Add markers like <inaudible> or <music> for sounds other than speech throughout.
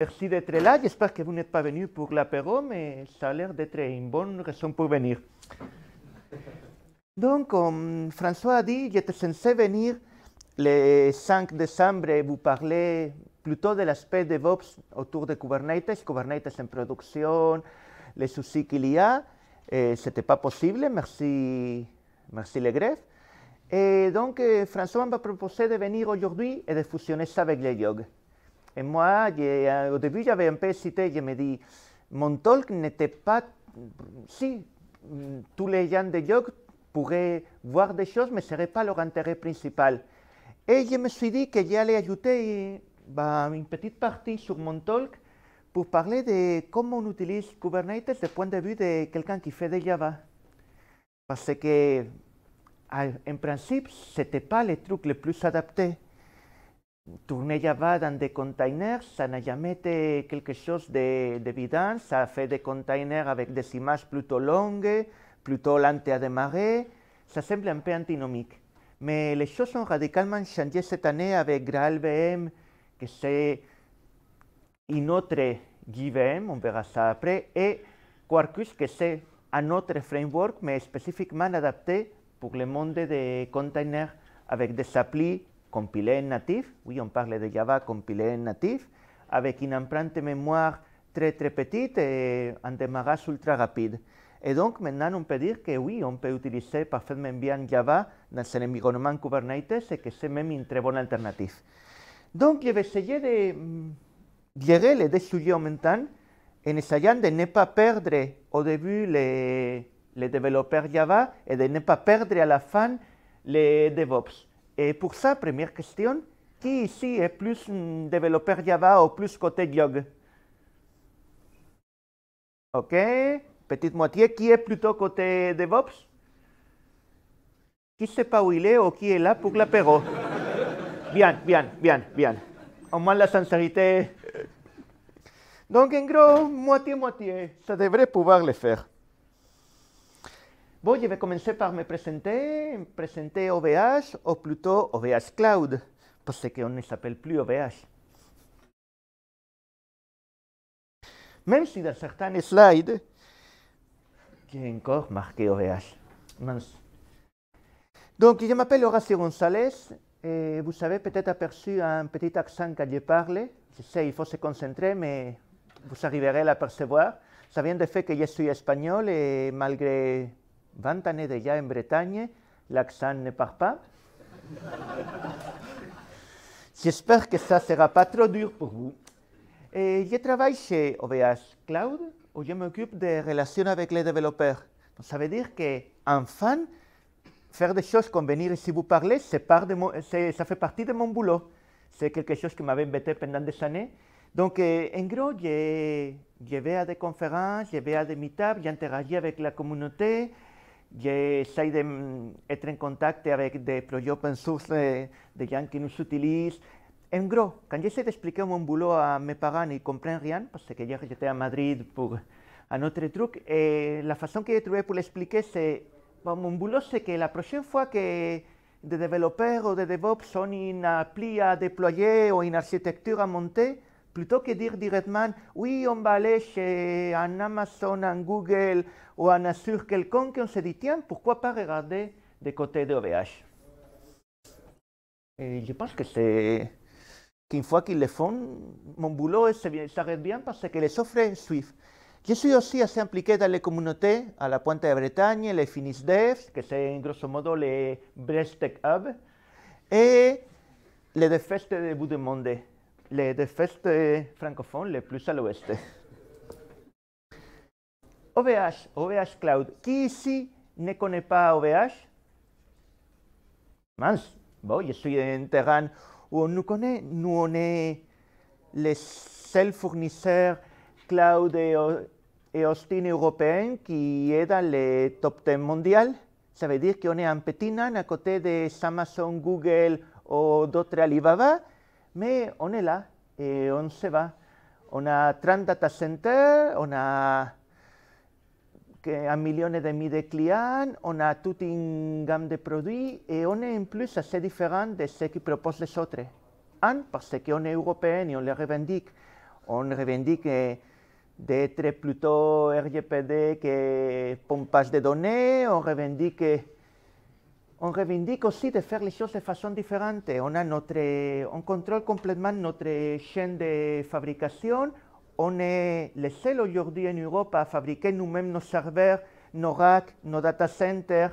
Merci d'être là. J'espère que vous n'êtes pas venu pour l'apéro, mais ça a l'air d'être une bonne raison pour venir. Donc, comme François a dit, j'étais censé venir le 5 décembre et vous parler plutôt de l'aspect DevOps autour de Kubernetes, Kubernetes en production, les soucis qu'il y a. Eh, Ce n'était pas possible, merci, merci les greffes. Et donc, eh, François m'a proposé de venir aujourd'hui et de fusionner ça avec les yogues. Et moi, eh, au début, j'avais un peu hésité, Je me dis, mon talk n'était pas. Si, tous les gens de yoga pourraient voir des choses, mais ce pas leur intérêt principal. Et je me suis dit que j'allais ajouter ben, une petite partie sur mon talk pour parler de comment on utilise Kubernetes du point de vue de quelqu'un qui fait des Java. Parce que, en principe, ce n'était pas le truc le plus adapté. tourner Java dans des containers, ça n'a jamais été quelque chose d'évident. Ça a fait des containers avec des images plutôt longues, plutôt lentes à démarrer. Ça semble un peu antinomique. Mais les choses ont radicalement changé cette année avec GraalVM, que c'est une autre JVM, on verra ça après, et Quarkus, que c'est un autre framework, mais spécifiquement adapté pour le monde des containers avec des applis compilé en natif, oui, on parle de Java compilé en natif, avec une empreinte mémoire très très petite et un démarrage ultra rapide. Et donc maintenant, on peut dire que oui, on peut utiliser parfaitement bien Java dans un environnement Kubernetes et que c'est même une très bonne alternative. Donc, je vais essayer de gérer mm, les deux sujets en en essayant de ne pas perdre au début les, les développeurs Java et de ne pas perdre à la fin les DevOps. Et pour ça, première question, qui ici est plus un développeur Java ou plus côté Yog OK. Petite moitié, qui est plutôt côté DevOps Qui ne sait pas où il est ou qui est là pour l'apéro Bien, bien, bien, bien. Au moins la sincérité. Donc en gros, moitié-moitié, ça devrait pouvoir le faire. Bon, je vais commencer par me présenter, présenter OVH, ou plutôt OVH Cloud, parce qu'on ne s'appelle plus OVH. Même si dans certains slides, j'ai encore marqué OVH. Donc, je m'appelle Horacio González, et eh, vous avez peut-être aperçu un petit accent quand je parle. Je sais, il faut se concentrer, mais vous arriverez à l'apercevoir. Ça vient du fait que je suis espagnol et malgré 20 années déjà en Bretagne, l'accent ne part pas. J'espère que ça ne sera pas trop dur pour vous. Et je travaille chez OVH Cloud, où je m'occupe des relations avec les développeurs. ça veut dire qu'enfin, faire des choses convenir venir ici vous parlez, ça fait partie de mon boulot. C'est quelque chose qui m'avait embêté pendant des années. Donc, euh, en gros, je, vais à des conférences, je vais à des meet-ups, j'interagis avec la communauté, Je sei mm, en contacto con des proyectos open source de gens qui nous utilisent. En em gros, quand j'essaie d'expliquer mon boulot à mes parents, ils comprennent rien parce que j'étais à Madrid para un autre truc. Et eh, la façon que j'ai trouvée pour l'expliquer, c'est bon, mon boulot, c'est que la próxima vez que los développeurs o los DevOps sont une appli à déployer o une architecture à monter, plutôt que dire directement, oui, on va aller chez Amazon, Google ou un Azure quelconque, on se dit, tiens, pourquoi pas regarder des côtés de OVH je pense que c'est qu'une fois qu'ils le font, mon boulot s'arrête eh, bien parce que les offres suivent. Je suis aussi assez impliqué dans les communautés à la Pointe de Bretagne, les Finisdevs, Devs, que c'est grosso modo les Brest Tech Hub, et les Defestes de Bout de Monde les deux eh, francophones les plus à l'ouest. OVH, OVH Cloud. Qui ici ne connaît pas OVH Mince, bon, je suis en terrain où on nous connaît. Nous, on est les seuls fournisseurs cloud et, Austin européens qui est dans les top 10 mondial. Ça veut dire qu'on est en petit à côté de Amazon, Google ou d'autres Alibaba. Mais e on est là et on se va. On a 30 data centers, on a un million et demi de clients, on a toute une gamme de produits et on est en plus assez différent de ce qui proposent les autres. Un, parce qu'on est européen et on les revendique. On revendique eh, d'être plutôt RGPD que pompage de données, on revendique eh, on reivindique aussi de faire les choses de façon différente. On, a notre, on contrôle complètement notre chaîne de fabrication. On est les seuls aujourd'hui en Europe à fabriquer nous-mêmes nos serveurs, nos racks, nos data centers.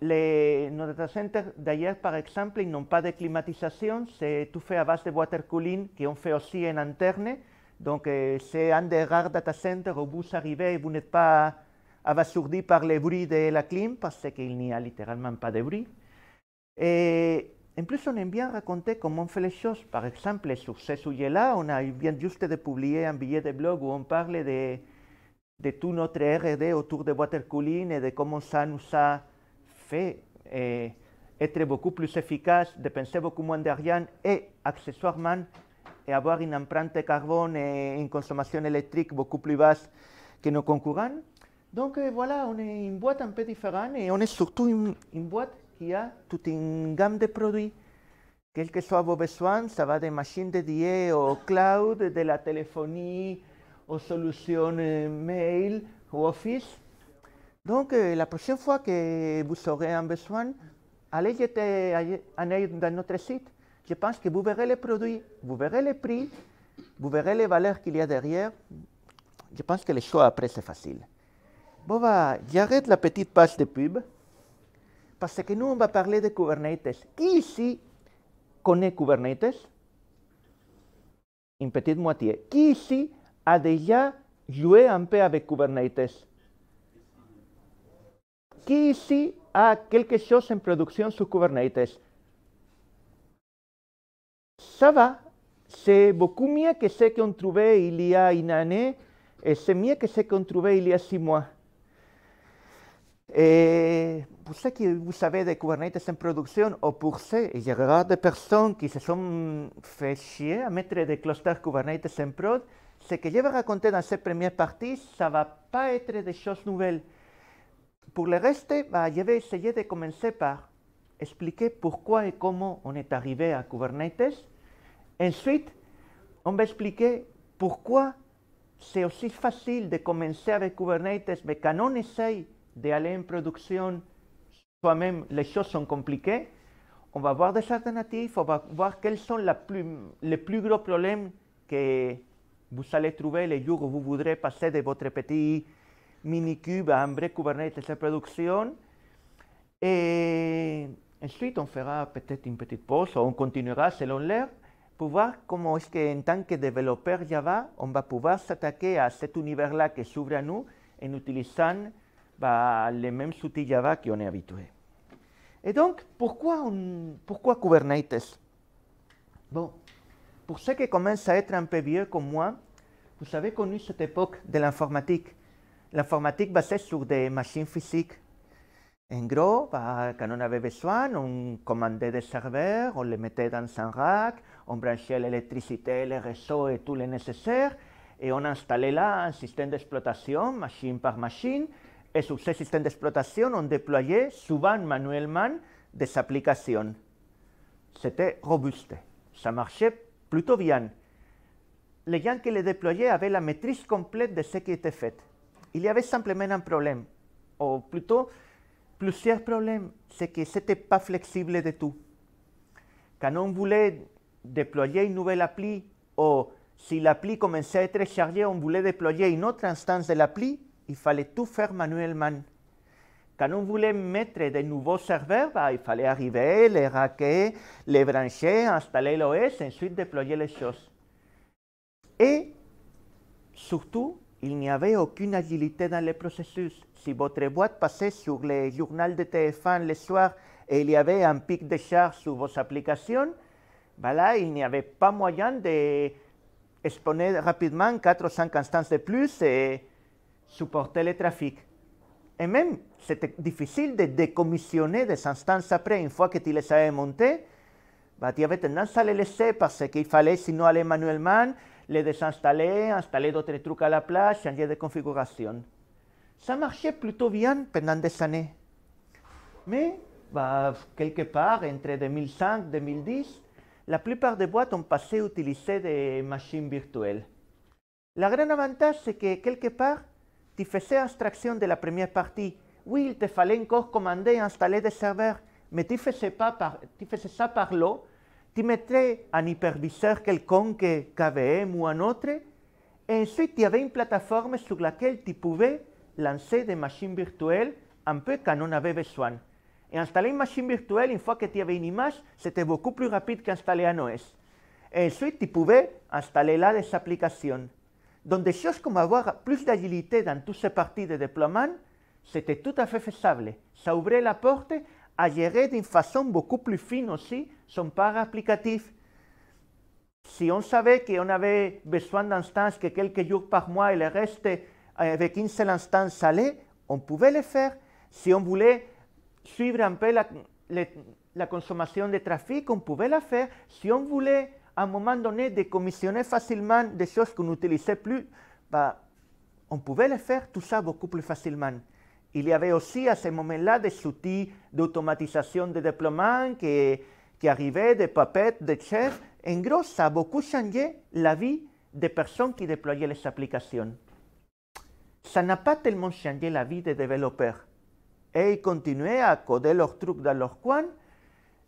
Les, nos data centers, d'ailleurs, par exemple, ils n'ont pas de climatisation. C'est tout fait à base de water cooling on fait aussi en interne. Donc, euh, c'est un des rares data centers où vous arrivez et vous n'êtes pas abasourdi par les bruits de la clim parce qu'il n'y a littéralement pas de bruit. Et en plus, on aime bien raconter comment on fait les choses. Par exemple, sur ce sujet-là, on a bien juste de publier un billet de blog où on parle de, de tout notre R&D autour de water cooling et de comment ça nous a fait e, être beaucoup plus efficace, penser beaucoup moins d'argent et accessoirement et avoir une empreinte carbone et une consommation électrique beaucoup plus basse que nos concurrents. Donc euh, voilà, on est une boîte un peu différente et on est surtout une, boîte qui a toute une gamme de produits. Quels que soient vos besoins, ça va des machines dédiées au cloud, de la téléphonie, aux solutions euh, mail ou office. Donc euh, la prochaine fois que vous aurez un besoin, allez jeter un œil dans notre site. Je pense que vous verrez les produits, vous verrez les prix, vous verrez les valeurs qu'il y a derrière. Je pense que les choix après, c'est facile. bon, va, j'arrête la petite page de pub parce que nous, on va parler de Kubernetes. Qui ici connaît Kubernetes Une petite moitié. Qui ici a déjà joué un peu avec Kubernetes Qui ici a quelque chose en production sur Kubernetes Ça va, c'est beaucoup mieux que ce qu'on trouvait il y a une année et c'est mieux que ce qu'on trouvait il y a six mois. Y para ceux que vous de Kubernetes en producción o pour ceux, que y a personnes qui se sont hecho chier à mettre des clusters Kubernetes en prod, ce que voy a contar en esta primera parte ça va a être de choses nouvelles. por el reste, voy a vais essayer de commencer par expliquer pourquoi y cómo on est arrivé à Kubernetes. Ensuite, on va expliquer pourquoi c'est aussi facile de comenzar avec Kubernetes, mais quand on essaye d'aller en production soi-même, les choses sont compliquées. On va voir des alternatives, on va voir quels sont les plus gros problèmes que vous allez trouver les jours où vous voudrez passer de votre petit mini-cube à un vrai Kubernetes de production. Et ensuite, on fera peut-être une petite pause, ou on continuera selon l'heure, pour voir comment est-ce qu'en tant que développeur Java, on va pouvoir s'attaquer à cet univers-là qui s'ouvre à nous en utilisant bah, les mêmes outils Java qu'on est habitué. Et donc, pourquoi, pourquoi Kubernetes Bon, pour ceux qui commencent à être un peu vieux comme moi, vous avez connu cette époque de l'informatique. L'informatique basée sur des machines physiques. En gros, bah, quand on avait besoin, on commandait des serveurs, on les mettait dans un rack, on branchait l'électricité, les réseaux et tout le nécessaire, et on installait là un système d'exploitation, machine par machine, et sur ces systèmes d'exploitation, on déployait souvent manuellement des applications. C'était robuste, ça marchait plutôt bien. Les gens qui les déployaient avaient la maîtrise complète de ce qui était fait. Il y avait simplement un problème, ou plutôt plusieurs problèmes, c'est que ce n'était pas flexible de tout. Quand on voulait déployer une nouvelle appli, ou si l'appli commençait à être chargée, on voulait déployer une autre instance de l'appli, il fallait tout faire manuellement. Quand on voulait mettre de nouveaux serveurs, bah, il fallait arriver, les raquer, les brancher, installer l'OS, ensuite déployer les choses. Et surtout, il n'y avait aucune agilité dans les processus. Si votre boîte passait sur le journal de téléphone le soir et il y avait un pic de charge sur vos applications, bah il n'y avait pas moyen de exponer rapidement 4 ou 5 instances de plus supporter le trafic. Et même, c'était difficile de décommissionner des instances après, une fois que tu les avais montées, tu avais tendance à les laisser parce qu'il fallait, sinon, aller manuellement, les désinstaller, installer d'autres trucs à la place, changer de configuration. Ça marchait plutôt bien pendant des années. Mais, quelque part, entre 2005 et 2010, la plupart des boîtes ont passé à utiliser des machines virtuelles. La grande avantage, c'est que quelque part, tu faisais abstraction de la première partie. Oui, il te fallait encore commander et installer des serveurs, mais tu faisais, pas ça par l'eau. Tu mettais un hyperviseur quelconque, KVM ou un autre, et ensuite tu avais une plateforme sur laquelle tu pouvais lancer des machines virtuelles un peu quand on avait besoin. Et installer une machine virtuelle, une fois que tu avais une image, c'était beaucoup plus rapide qu'installer un OS. Et ensuite, tu pouvais installer là des applications. Donc des choses comme avoir plus d'agilité dans toutes ces parties de déploiement, c'était tout à fait faisable. Ça ouvrait la porte à gérer d'une façon beaucoup plus fine aussi son part applicatif. Si on savait qu'on avait besoin d'instances que quelques jours par mois et le reste euh, avec une seule instance allait, on pouvait le faire. Si on voulait suivre un peu la, consommation de trafic, on pouvait la faire. Si on voulait à un moment donné, décommissionner facilement des choses qu'on n'utilisait plus, bah, on pouvait les faire tout ça beaucoup plus facilement. Il y avait aussi à ce moment-là des outils d'automatisation de déploiement qui, arrivaient, des papettes, des chairs. En gros, ça a beaucoup changé la vie des personnes qui déployaient les applications. Ça n'a pas tellement changé la vie des développeurs. Et ils continuaient à coder leurs trucs dans leur coin.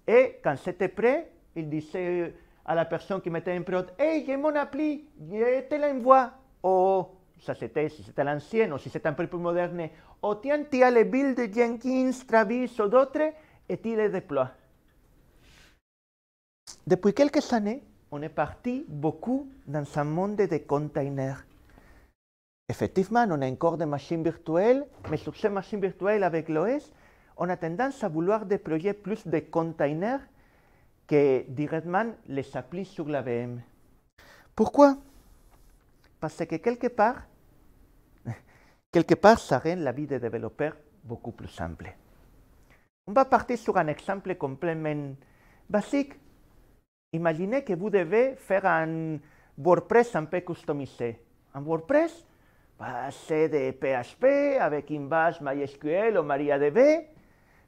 Et quand c'était prêt, ils disaient à la personne qui mettait une prod Hey, j'ai mon appli, te l'envoie. Oh, ça c'était si c'était l'ancienne ou si c'était un peu plus moderne. ou « oh, tiens, tu as les builds de Jenkins, Travis ou d'autres et tu les déploies. Depuis quelques années, on est parti beaucoup dans un monde de containers. Effectivement, on a encore des machines virtuelles, mais sur ces machines virtuelles avec l'OS, on a tendance à vouloir des projets plus de containers que directement les applique sur la VM. Pourquoi Parce que quelque part, <laughs> quelque part, ça rend la vie des développeurs beaucoup plus simple. On va partir sur un exemple complètement basique. Imaginez que vous devez faire un WordPress un peu customisé. Un WordPress, bah, c'est des PHP avec une base MySQL ou MariaDB.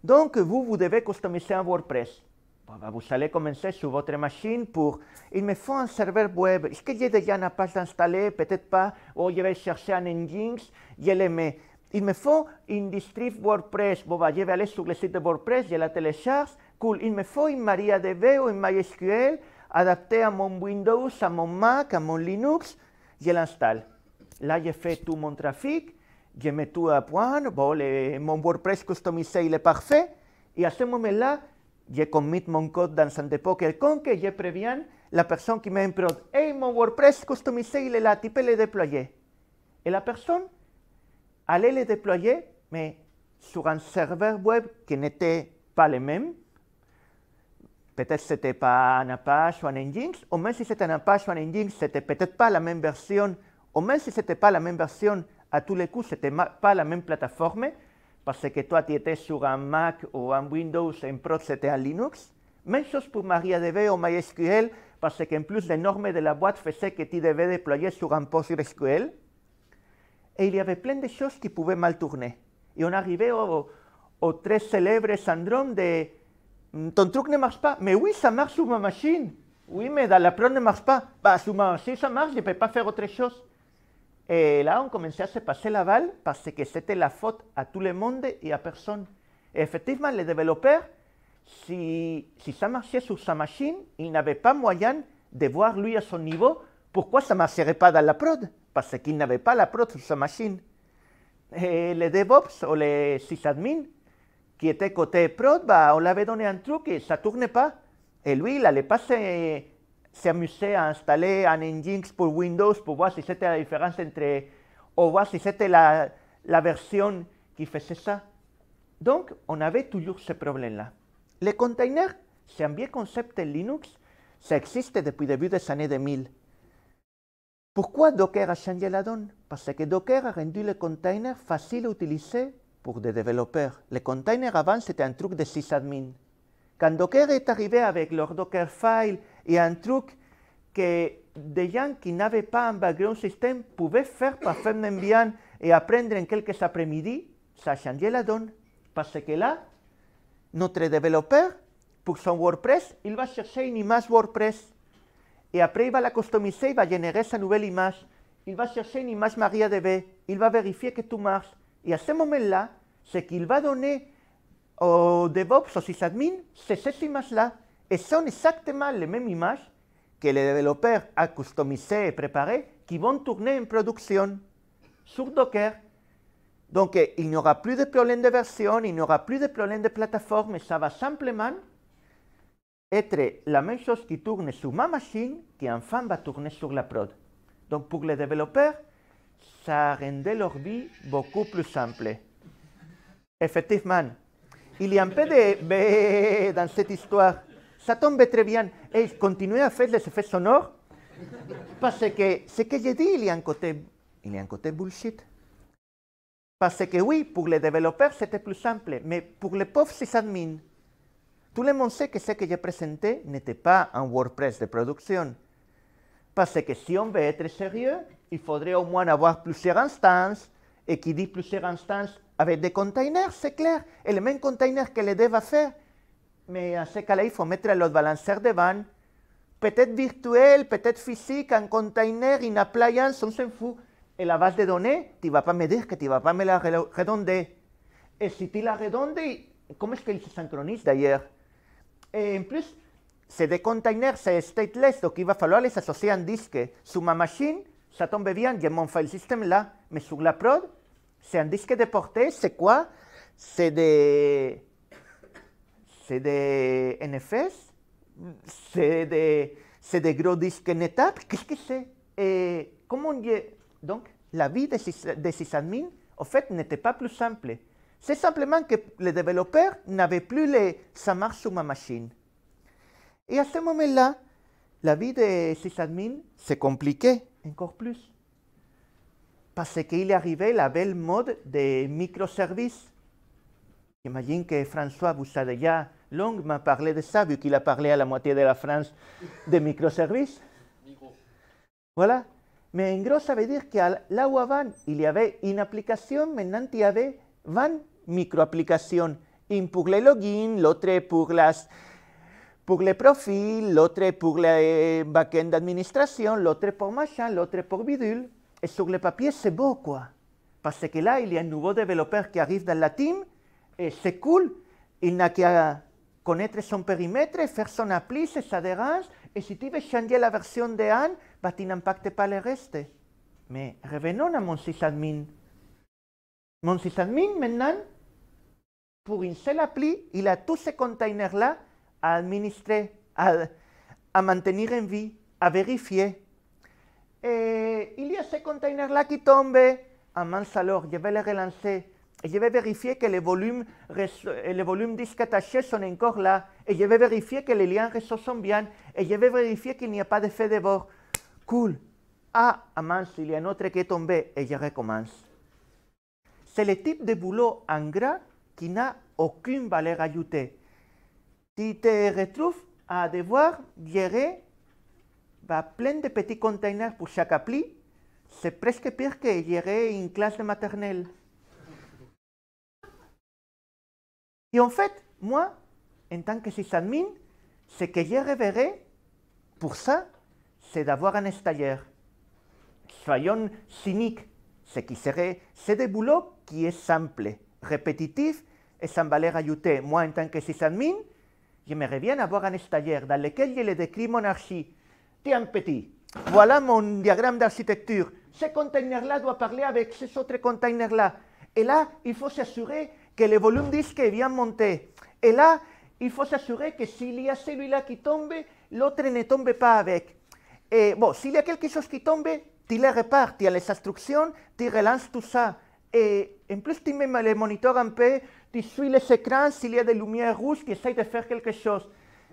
Donc, vous, vous devez customiser un WordPress vous allez commencer sur votre machine pour, il me faut un serveur web. Est-ce que j'ai déjà une page installée Peut-être pas. Ou je vais chercher un Nginx. Je le mets. Il me faut une distrib WordPress. je vais aller sur le site de WordPress, je la télécharge. Cool. Il me faut une MariaDB ou une MySQL adaptée à mon Windows, à mon Mac, à mon Linux. Je l'installe. Là, j'ai fait tout mon trafic. Je mets tout à point. Bon, le, mon WordPress customisé, il est parfait. Et à ce moment-là, je commit mon code dans un dépôt quelconque et je préviens la personne qui met un prod. Hey, mon WordPress customisé, il est là, tu peux le déployer. Et la personne allait le déployer, mais sur un serveur web qui n'était pas le même. Peut-être ce n'était pas un Apache ou un Nginx, ou même si c'était un Apache ou un Nginx, ce n'était peut-être pas la même version, ou même si ce n'était pas la même version, à tous les coups, ce n'était pas la même plateforme, parce que toi, tu étais sur un Mac ou un Windows, un Pro c'était un Linux. Même chose pour MariaDB ou MySQL, parce qu'en plus, les normes de la boîte faisaient que tu devais déployer sur un PostgreSQL. Et il y avait plein de choses qui pouvaient mal tourner. Et on arrivait au, très célèbre syndrome de mm, ton truc ne marche pas. Mais oui, ça marche sur ma machine. Oui, mais dans la prod ne marche pas. Bah, sur ma machine, ça marche, je ne peux pas faire autre chose. Et là, on commençait à se passer la balle parce que c'était la faute à tout le monde et à personne. effectivement, les développeurs, si, ça marchait sur sa machine, il n'avait pas moyen de voir lui à son niveau pourquoi ça ne marcherait pas dans la prod, parce qu'il n'avait pas la prod sur sa machine. Et eh, les DevOps ou les sysadmins qui étaient côté prod, bah, on l'avait donné un truc et ça ne tournait pas. Et lui, il allait passer s'amuser à installer un Nginx pour Windows pour voir si c'était la différence entre, ou voir si c'était la, la version qui faisait ça. Donc, on avait toujours ce problème-là. Les containers, c'est un vieux concept Linux, ça existe depuis le début des années 2000. Pourquoi Docker a changé la donne Parce que Docker a rendu les containers faciles à utiliser pour des développeurs. Les containers avant, c'était un truc de sysadmin. Quand Docker est arrivé avec leur Dockerfile et un truc que de gens qui n'avaient pas un background système pouvaient faire parfaitement bien et apprendre en quelques après-midi, ça changeait la donne. Parce que là, notre développeur, pour son WordPress, il va chercher une image WordPress. Et après, il va la customiser, il va générer sa nouvelle image. Il va chercher une image MariaDB, il va vérifier que tout marche. Et à ce moment-là, ce qu'il va donner au DevOps, au SysAdmin, c'est cette image-là. Et sont exactement les mêmes images que les développeurs ont customisées et préparées qui vont tourner en production sur Docker. Donc, eh, il n'y aura plus de problème de version, il n'y aura plus de problème de plateforme, ça va simplement être la même chose qui tourne sur ma machine, qui enfin va tourner sur la prod. Donc, pour les développeurs, ça rendait leur vie beaucoup plus simple. Effectivement, il y a un peu de dans cette histoire. Ça tombe très bien. Et continuez à faire les effets sonores parce que ce que j'ai dit, il y a un côté, bullshit. Parce que oui, pour les développeurs, c'était plus simple, mais pour les pauvres sysadmins, tout le monde sait que ce que j'ai présenté n'était pas un WordPress de production. Parce que si on veut être sérieux, il faudrait au moins avoir plusieurs instances, et qui dit plusieurs instances avec des containers, c'est clair, et le même container que les devs va faire, mais chez la faut mettre los balancers de van, être virtuel, peut física physique, un container, y appliance, playa, s'en fout. Et la base de données, tu me que tu me la redonder. Et si tu la redondes, cómo est que se synchronise d'ailleurs en plus, c'est de container c'est stateless, donc il va falloir les associer en disque. suma machine, ça tombe bien, mon file system là, me sur la prod, c'est un disque portée c'est quoi C'est des c'est des NFS, c'est des, gros disques netables, qu'est-ce que c'est eh, comment Donc, la vie des, Sysadmin, en fait, n'était pas plus simple. C'est simplement que les développeurs n'avaient plus les « ça marche sur ma machine ». Et à ce moment-là, la vie des sysadmins s'est compliquée encore plus. Parce qu'il est arrivait la belle mode des microservices. J'imagine que François vous a déjà Long m'a parlé de ça, vu qu'il a parlé à la moitié de la France de microservices. Voilà. Mais en gros, ça veut dire que là où avant, il y avait une application, maintenant il y avait 20 micro-applications. Une pour les logins, l'autre pour, pour les profils, l'autre pour les back-end d'administration, l'autre pour machin, l'autre pour bidule. Et sur le papier, c'est beau, quoi. Parce que là, il y a un nouveau développeur qui arrive dans la team, et c'est cool. Il n'a qu'à connaître son périmètre, faire son appli, c'est adhérences, et si tu veux changer la version de Anne, bah, tu n'impactes pas le reste. Mais revenons à mon sysadmin. Mon sysadmin, maintenant, pour une seule appli, il a tous ces containers-là à administrer, à, maintenir en vie, à vérifier. Et il y a ces containers-là qui tombent. Ah mince alors, je vais les relancer. je vais vérifier que les volumes, les volumes disques attachés sont encore là, et je vais vérifier que les liens réseaux sont bien, et je vais vérifier qu'il n'y a pas d'effet de bord. Cool. Ah, ah il y a un autre qui est tombé, et je recommence. C'est le type de boulot en gras qui n'a aucune valeur ajoutée. Tu te retrouves à devoir gérer bah, plein de petits containers pour chaque appli. C'est presque pire que gérer une classe maternelle. Et en fait, moi, en tant que sysadmin, ce que j'ai rêverais pour ça, c'est d'avoir un stagiaire. Soyons cyniques, ce qui serait, c'est des boulots qui est simple, répétitif et sans valeur ajoutée. Moi, en tant que sysadmin, reviens à avoir un stagiaire dans lequel je le décris mon archi. Tiens, petit, voilà mon diagramme d'architecture. Ce container-là doit parler avec ces autres containers-là. Et là, il faut s'assurer que le volume disque est bien monté. Et là, il faut s'assurer que s'il y a celui-là qui tombe, l'autre ne tombe pas avec. Et bon, s'il y a quelque chose qui tombe, tu le repars, tu as les instructions, tu relances tout ça. Et en plus, tu mets le moniteur un peu, tu suis les écrans, s'il y a des lumières rouges, tu essayes de faire quelque chose.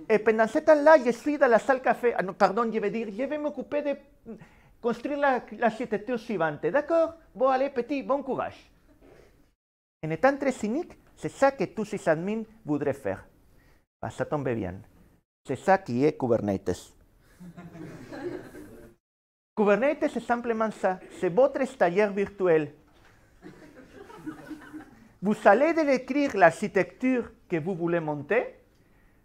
Et pendant ce temps-là, je suis dans la salle café. Ah, non, pardon, je vais dire, je vais m'occuper de construire la la, suivante. D'accord Bon, allez, petit, bon courage. En étant très cynique, c'est ça que tous ces admins voudraient faire. ça tombe bien. C'est ça qui est Kubernetes. Kubernetes, c'est simplement ça. C'est votre stagiaire virtuel. Vous allez décrire l'architecture que vous voulez monter.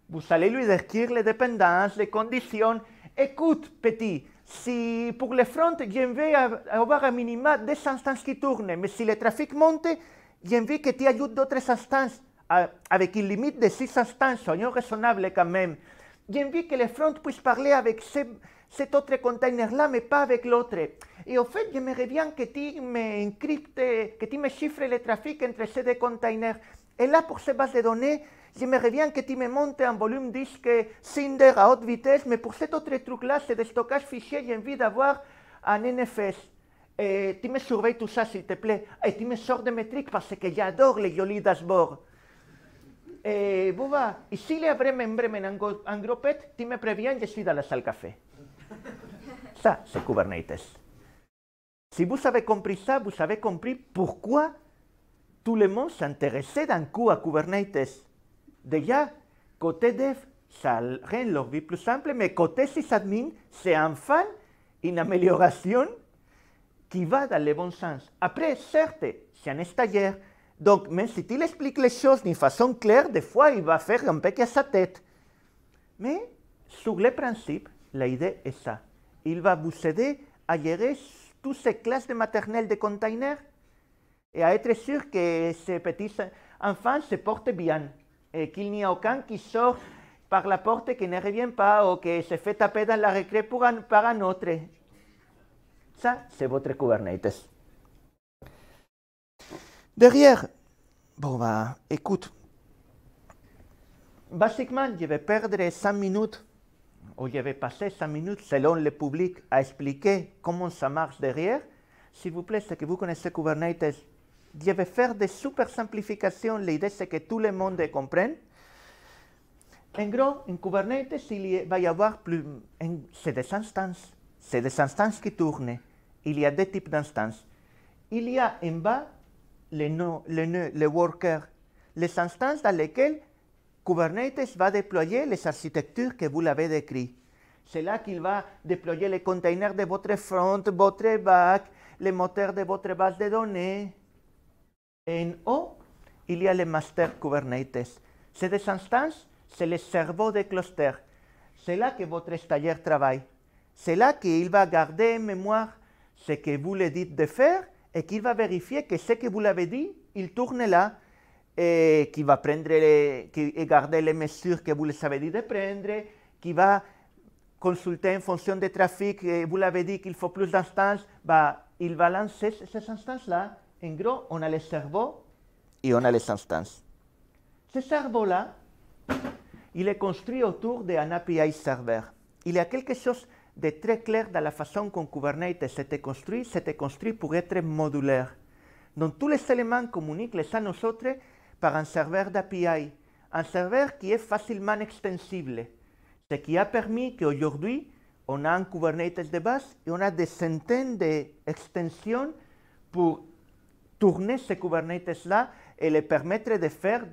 Vous allez lui décrire les dépendances, les conditions. Écoute, petit, si pour le front, vais avoir un minima des instances qui tournent, mais si le trafic monte, j'ai envie que tu ajoutes d'autres instances avec une limite de six instances, soyons raisonnables quand même. J'ai envie que les fronts puissent parler avec cet autre container-là, mais pas avec l'autre. Et au fait, j'aimerais bien que tu encryptes, que tu me chiffres le trafic entre ces deux containers. Et là, pour ces bases de données, j'aimerais bien que tu me montes un volume disque Cinder à haute vitesse, mais pour cet autre truc-là, c'est de stockage fichier, j'ai envie d'avoir un NFS. Eh, tu me surveilles tout s'il te plaît. Et tu me sors de mes parce que j'adore les jolies dashboards. Et Bouba, eh, ici les Bremen, Bremen, en gropette, tu me préviens, je suis dans café. Ça, c'est Kubernetes. Si vous avez compris ça, vous avez compris pourquoi tout le monde s'intéressait d'un coup à Kubernetes. Déjà, côté dev, ça rend leur vie plus simple, mais côté sysadmin, c'est enfin une amélioration qui va dans le bon sens. Après, certes, c'est un stagiaire. Donc, même si il explique les choses d'une façon claire, des fois, il va faire un peu à sa tête. Mais sur le principe, l'idée est ça. Il va vous aider à gérer toutes ces classes de maternelle de containers et à être sûr que ces petits enfants se portent bien et qu'il n'y a aucun qui sort par la porte qui ne revient pas ou qui se fait taper dans la récré pour un, par un autre. Ça, c'est votre Kubernetes. Derrière, bon bah écoute, basiquement, je vais perdre 5 minutes, ou je vais passer 5 minutes selon le public à expliquer comment ça marche derrière. S'il vous plaît, ceux que vous connaissez Kubernetes, je vais faire des super simplifications. L'idée, c'est que tout le monde comprenne. En gros, en Kubernetes, il va y avoir plus. C'est des instances. C'est des instances qui tournent il y a deux types d'instances. Il y a en bas les nœuds, les, worker, les workers, les instances dans lesquelles Kubernetes va déployer les architectures que vous l'avez décrites. C'est là qu'il va déployer les containers de votre front, votre back, les moteurs de votre base de données. en haut, il y a les master Kubernetes. Ces deux instances, c'est le cerveau des clusters. C'est là que votre stagiaire travaille. C'est là qu'il va garder en mémoire ce que vous lui dites de faire et qu'il va vérifier que ce que vous l'avez dit, il tourne là et qui va prendre les, qui, et garder les mesures que vous lui avez dit de prendre, qui va consulter en fonction de trafic, et vous l'avez dit qu'il faut plus d'instances, bah, il va lancer ces instances-là. En gros, on a les cerveau et on a les instances. Ce cerveau-là, il est construit autour d'un API Server. Il y a quelque chose de très clair dans la façon qu'on Kubernetes s'était construit, s'était construit pour être modulaire. Donc tous les éléments communiquent les uns aux autres par un serveur d'API, un serveur qui est facilement extensible, ce qui a permis qu'aujourd'hui, on a un Kubernetes de base et on a des centaines d'extensions pour tourner ce Kubernetes-là et le permettre de faire,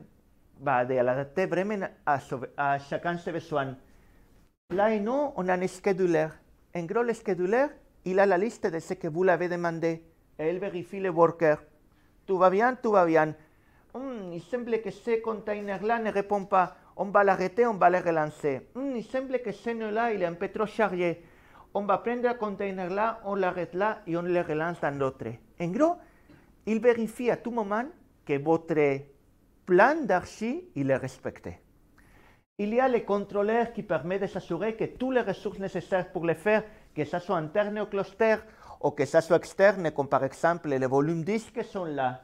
bah, de l'adapter vraiment à, à chacun ses besoins. Là, on un scheduler. En gros, le scheduler, il a la liste de ce que vous l'avez demandé. Et il vérifie le worker. Tout va bien, tout va bien. Hum, mm, il semble que ce container-là ne répond pas. On va l'arrêter, on va le relancer. Hum, mm, il semble que ce nœud-là, il est un peu trop chargé. On va prendre le container-là, on l'arrête là et on le relance dans l'autre. En gros, il vérifie à tout moment que votre plan d'archi, il est respecté. il y a le contrôleur qui permet de s'assurer que toutes les ressources nécessaires pour le faire, que ce soit interne au cluster ou que ce soit externe, comme par exemple les volumes disques sont là.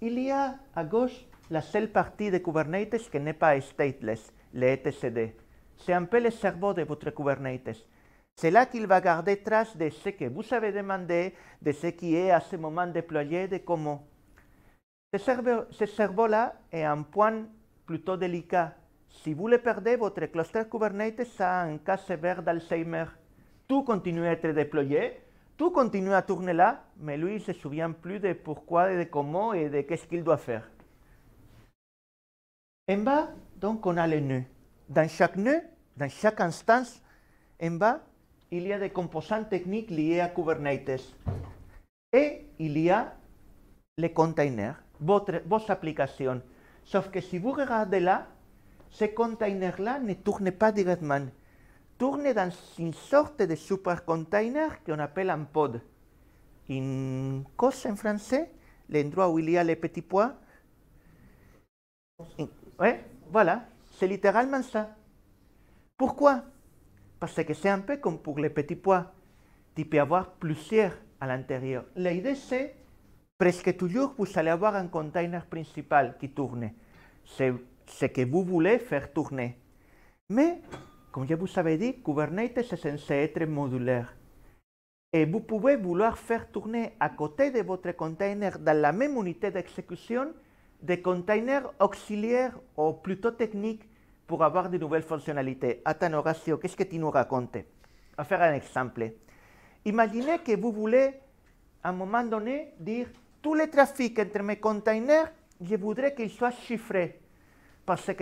Il y a à gauche la seule partie de Kubernetes qui n'est pas stateless, les etcd. C'est un peu le cerveau de votre Kubernetes. C'est là qu'il va garder trace de ce que vous avez demandé, de ce qui est à ce moment déployé, de comment. Ce cerveau-là est un point plutôt délicat si vous le perdez, votre cluster Kubernetes a un cas sévère d'Alzheimer. Tout continue à être déployé, tout continue à tourner là, mais lui, il se souvient plus de pourquoi et de comment et de qu'est-ce qu'il doit faire. En bas, donc, on a les nœuds. Dans chaque nœud, dans chaque instance, en bas, il y a des composants techniques liés à Kubernetes. Et il y a les containers, votre, vos applications. Sauf que si vous regardez là, ce container là ne tourne pas directement, tourne dans une sorte de super-container qu'on appelle un pod. Une cause en français, l'endroit où il y a les petits pois. voilà, c'est littéralement ça. Pourquoi Parce que c'est un peu comme pour les petits pois. Tu peux avoir plusieurs à l'intérieur. L'idée, c'est presque toujours, vous allez avoir un container principal qui tourne ce que vous voulez faire tourner. Mais, comme je vous avais dit, Kubernetes est censé être modulaire. Et vous pouvez vouloir faire tourner à côté de votre container, dans la même unité d'exécution, des containers auxiliaires ou plutôt techniques pour avoir de nouvelles fonctionnalités. Attends, Horacio, qu'est-ce que tu nous racontes À faire un exemple. Imaginez que vous voulez, à un moment donné, dire tous les trafics entre mes containers, je voudrais qu'ils soient chiffrés parce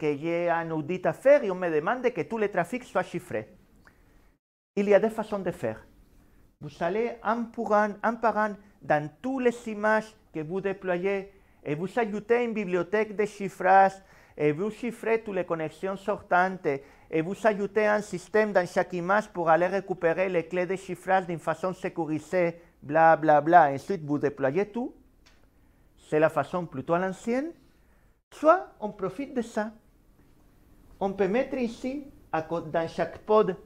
que, j'ai un audit à faire et on me demande que tout les trafic soient chiffré. Il y a deux façons de faire. Vous allez en dans toutes les images que vous déployez et vous ajoutez une bibliothèque de chiffres et vous chiffrez toutes les connexions sortantes et vous ajoutez un système dans chaque image pour aller récupérer les clés de chiffrage d'une façon sécurisée, bla bla bla. Ensuite, vous déployez tout. C'est la façon plutôt ancienne soit on profite de ça. On peut mettre ici, dans chaque pod,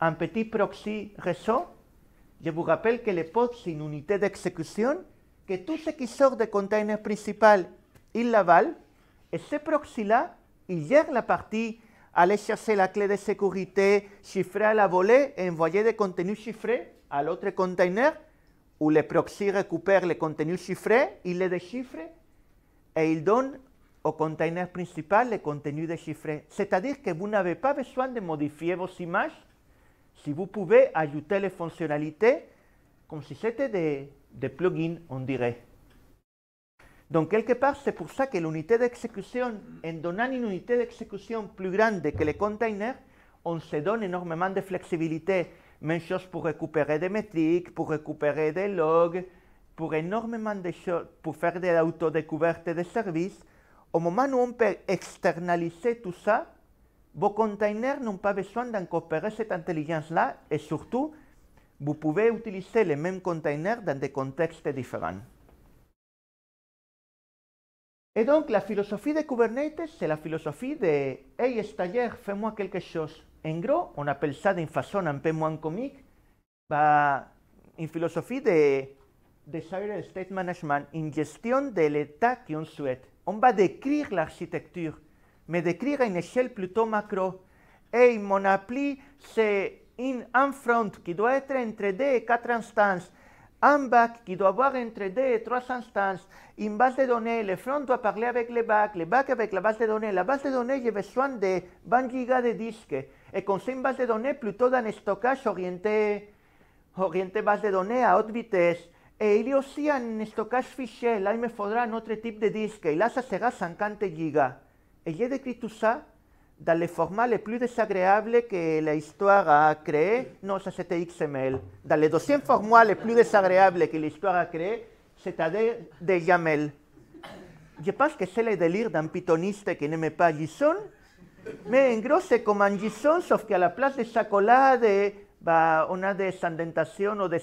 un petit proxy réseau. Je vous rappelle que le pod, c'est une unité d'exécution, que tout ce qui sort du containers principal, il l'avale, et ce proxy-là, il gère la partie aller chercher la clé de sécurité, chiffrer à la volée et envoyer des contenus chiffrés à l'autre container, où le proxy récupère les contenus chiffrés, il les déchiffre et il donne au container principal le contenu chiffre. C'est-à-dire que vous n'avez pas besoin de modifier vos images si vous pouvez ajouter les fonctionnalités comme si c'était des, plugins, on dirait. Donc, quelque part, c'est pour ça que l'unité d'exécution, en donnant une unité d'exécution plus grande que le container on se donne énormément de flexibilité. Même chose pour récupérer des métriques, pour récupérer des logs, pour énormément de choses, pour faire de l'autodécouverte des services. Como onpe externalizar todo ça, vos containers no pas besoin de cette intelligence-là et surtout, vous pouvez utiliser les mêmes containers dans des contextes différents. Et donc, la philosophie de Kubernetes, c'est la philosophie de « Hey, stagiaire, fais-moi quelque chose ». En gros, on appelle ça una façon un peu moins comique, bah, une philosophie de « Desired State Management », une gestion de l'état qu'on souhaite. on va décrire l'architecture, mais décrire à une échelle plutôt macro. Et mon appli, c'est un front qui doit être entre deux et quatre instances, un back qui doit avoir entre deux et trois instances, une base de données, le front doit parler avec le back, le back avec la base de données. La base de données, j'ai besoin de 20 gigas de disques. Et quand c'est une base de données, plutôt d'un stockage orienté, orienté base de données à haute vitesse. E ili osian nistokach fichel, me un otro tipo de disque, y las sega sancante giga. El de critusa, dale formal le más desagradable que la historia a creado. no eso es XML. Dale 200 formal le plus desagradable que la historia a creado, es de YAML. Yo creo que c'est le délire d'un pythoniste qui n'aime pas JSON, mais en gros c'est como un JSON, sauf qu'à la place de chocolate, de, bah, on a des indentations ou des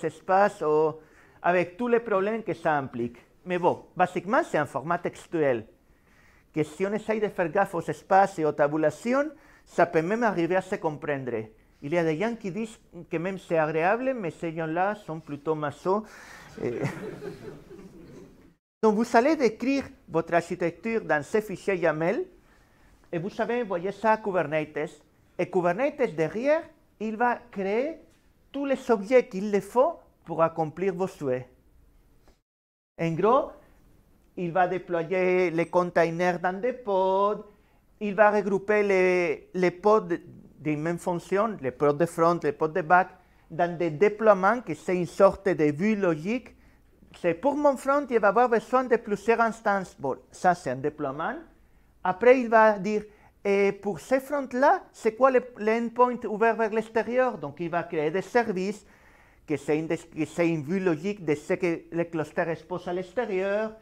avec tous les problèmes que ça implique. Mais bon, basiquement, c'est un format textuel, que si on essaye de faire gaffe aux espaces et aux tabulations, ça peut même arriver à se comprendre. Il y a des gens qui disent que même c'est agréable, mais ces gens-là sont plutôt maçons. <laughs> Donc vous allez décrire votre architecture dans ces fichiers YAML, et vous savez envoyer ça à Kubernetes. Et Kubernetes, derrière, il va créer tous les objets qu'il le faut pour accomplir vos souhaits. En gros, il va déployer les containers dans des pods, il va regrouper les, pods des mêmes fonctions, les pods de front, les pods de back, dans des déploiements qui c'est une sorte de vue logique. C'est pour mon front, il va avoir besoin de plusieurs instances. Bon, ça c'est un déploiement. Après, il va dire, pour ces fronts-là, c'est quoi l'endpoint ouvert vers l'extérieur Donc, il va créer des services que c'est une, vue logique de ce que le cluster expose à l'extérieur.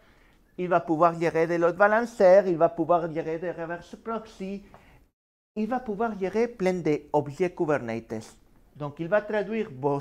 Il va pouvoir gérer des load balancers, il va pouvoir gérer des reverse proxy, il va pouvoir gérer plein d'objets Kubernetes. Donc, il va traduire vos,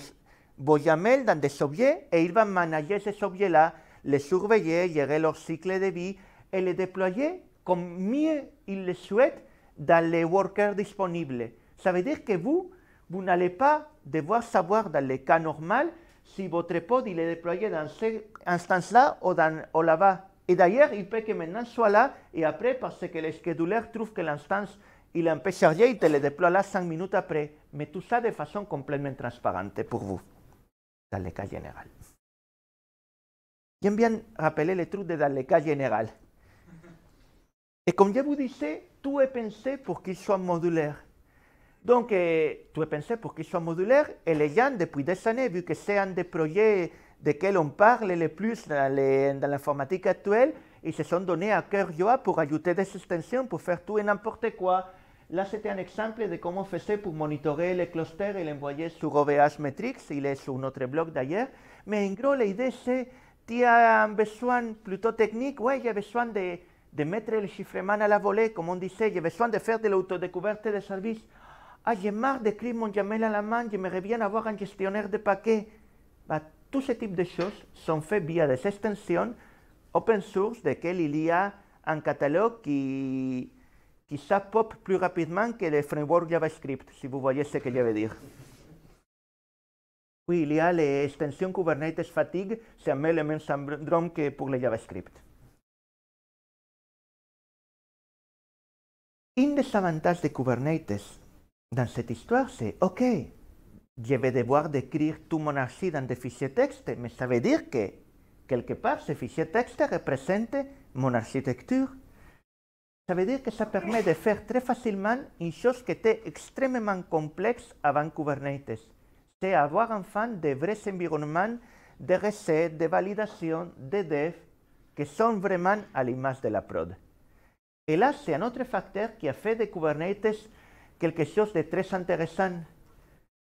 vos YAML dans des objets et il va manager ces objets-là, les surveiller, gérer leur cycle de vie et les déployer comme mieux il le souhaite dans les workers disponibles. Ça veut dire que vous, vous n'allez pas devoir savoir dans le cas normal si votre pod il est déployé dans cette instance-là ou, là-bas. Et d'ailleurs, il peut que maintenant soit là et après, parce que le scheduler trouve que l'instance il empêche rien, il te le déploie là cinq minutes après. Mais tout ça de façon complètement transparente pour vous, dans le cas général. J'aime bien rappeler les trucs de dans le cas général. Et comme je vous disais, tout est pensé pour qu'il soit modulaire. Donc, eh, tu es pensé pour qu'ils soient modulaire, et les gens, depuis des années, vu que c'est un des projets desquels on parle le plus dans l'informatique actuelle, ils se sont donnés à cœur joie pour ajouter des extensions, pour faire tout et n'importe quoi. Là, c'était un exemple de comment on faisait pour monitorer les clusters et l'envoyer sur OVH Metrics. Il est sur notre blog d'ailleurs. Mais en gros, l'idée, c'est tu as un besoin plutôt technique. Oui, a besoin de, mettre le chiffrement à la volée, comme on disait. a besoin de faire de l'autodécouverte de services. Ah, j'ai marre d'écrire mon Jamel à la main, je me bien avoir un gestionnaire de paquets. Bah, tout ce types de choses sont faits via des extensions open source desquelles il y a un catalogue qui, qui s'appop plus rapidement que les frameworks JavaScript, si vous voyez ce que je veux dire. Oui, il y a les extensions Kubernetes Fatigue, c'est un même syndrome que pour le JavaScript. Un des avantages de Kubernetes Dans cette histoire, c'est OK, je vais devoir décrire tout mon archi en des fichiers texte, mais ça veut dire que, quelque part, ce fichiers texte représente mon architecture. Ça veut dire que ça permet de faire très facilement une que qui était extrêmement complexe avant Kubernetes. C'est avoir enfin de vrais environnements de recettes, de validation, de dev, qui sont vraiment à l'image de la prod. Et là, c'est un autre facteur qui a de Kubernetes quelque chose de très intéressant.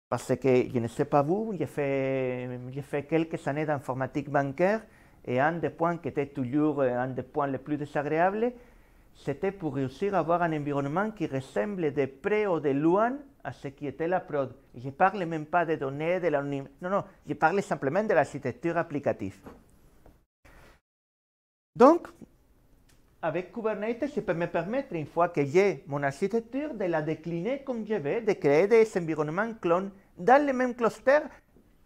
Parce que, je ne sais pas vous, j'ai fait, quelques années d'informatique bancaire et un des points qui était toujours euh, un des points les plus désagréables, c'était pour réussir à avoir un environnement qui ressemble de près ou de loin à ce qui était la prod. Je ne parle même pas de données, de l'anonymat, Non, non, je parle simplement de l'architecture applicative. Donc, avec Kubernetes, je peux me permettre, une fois que j'ai mon architecture, de la décliner comme je veux, de créer des environnements clones dans le même cluster,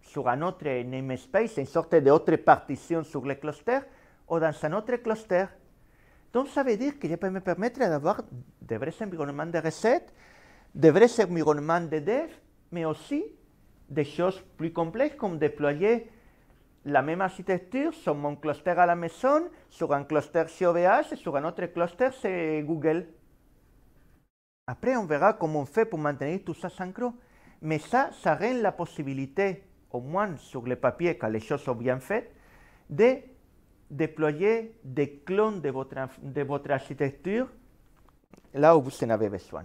sur un autre namespace, une sorte d'autre partition sur le cluster, ou dans un autre cluster. Donc ça veut dire que je peux me permettre d'avoir de vrais environnements de recettes, de vrais environnements de dev, mais aussi des choses plus complexes comme déployer la même architecture sur mon cluster à la maison, sur un cluster COVH et sur un autre cluster, c'est Google. Après, on verra comment on fait pour maintenir tout ça synchro. Mais ça, ça rend la possibilité, au moins sur le papier, quand les choses sont bien faites, de déployer des clones de votre, architecture là où vous en avez besoin.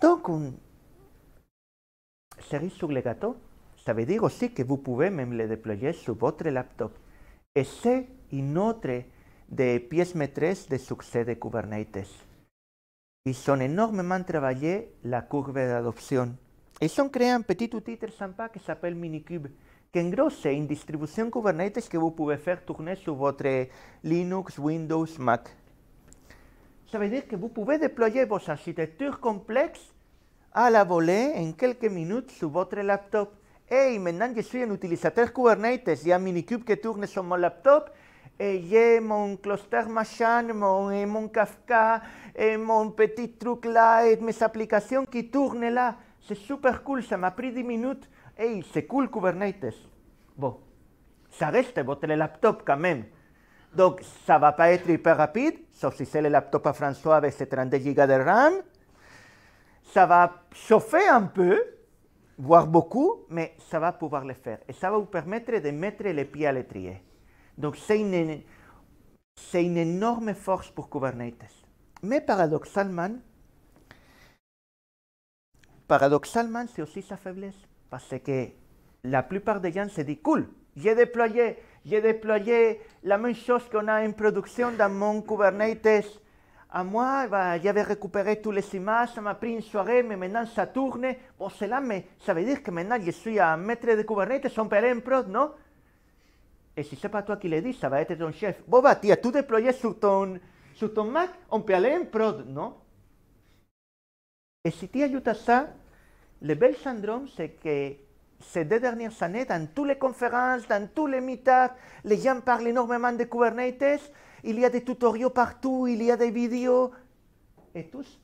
Donc, une série sur le gâteau, Ça veut dire que vous pouvez même les déployer sur votre laptop. Et c'est inotre de des de maîtresses de de Kubernetes. Ils ont énormément travaillé la courbe d'adoption. Ils son créé un petit outil que sympa se s'appelle Minikube, Que en gros es une distribution Kubernetes que vous pouvez faire tourner sur votre Linux, Windows, Mac. Ça veut dire que vous pouvez déployer vos architectures complexes a la volée en quelques minutos sur votre laptop. hey, maintenant je suis un utilisateur Kubernetes, il y a un Minikube qui tourne sur mon laptop, et j'ai mon cluster machin, mon, eh, mon Kafka, et eh, mon petit truc là, et eh, mes applications qui tournent là. C'est super cool, ça m'a pris 10 minutes. Hey, c'est cool Kubernetes. Bon, ça reste votre laptop quand même. Donc, ça va pas être hyper rapide, sauf si c'est le laptop à François avec ses 32 Go de RAM. Ça va chauffer un peu, voire beaucoup, mais ça va pouvoir le faire. Et ça va vous permettre de mettre les pieds à l'étrier. Donc c'est une, une énorme force pour Kubernetes. Mais paradoxalement, paradoxalement, c'est aussi sa faiblesse. Parce que la plupart des gens se disent, cool, j'ai déployé, j'ai déployé la même chose qu'on a en production dans mon Kubernetes à moi, bah, j'avais récupéré tous les images, ça m'a pris une soirée, mais maintenant ça tourne. Bon, c'est mais ça veut dire que maintenant je suis un maître de Kubernetes, on peut prod, non Et si c'est pas toi qui le dis, ça va être este ton chef. Bon, bah, tiens, tout déployé sur ton, sur ton Mac, on peut aller en prod, non Et si tu ajoutes ça, le bel syndrome, c'est que ces deux dernières années, dans toutes les conférences, dans tous les meetups, les gens parlent énormément de Kubernetes, il y a des tutoriels partout, il y a des vidéos. Et tous,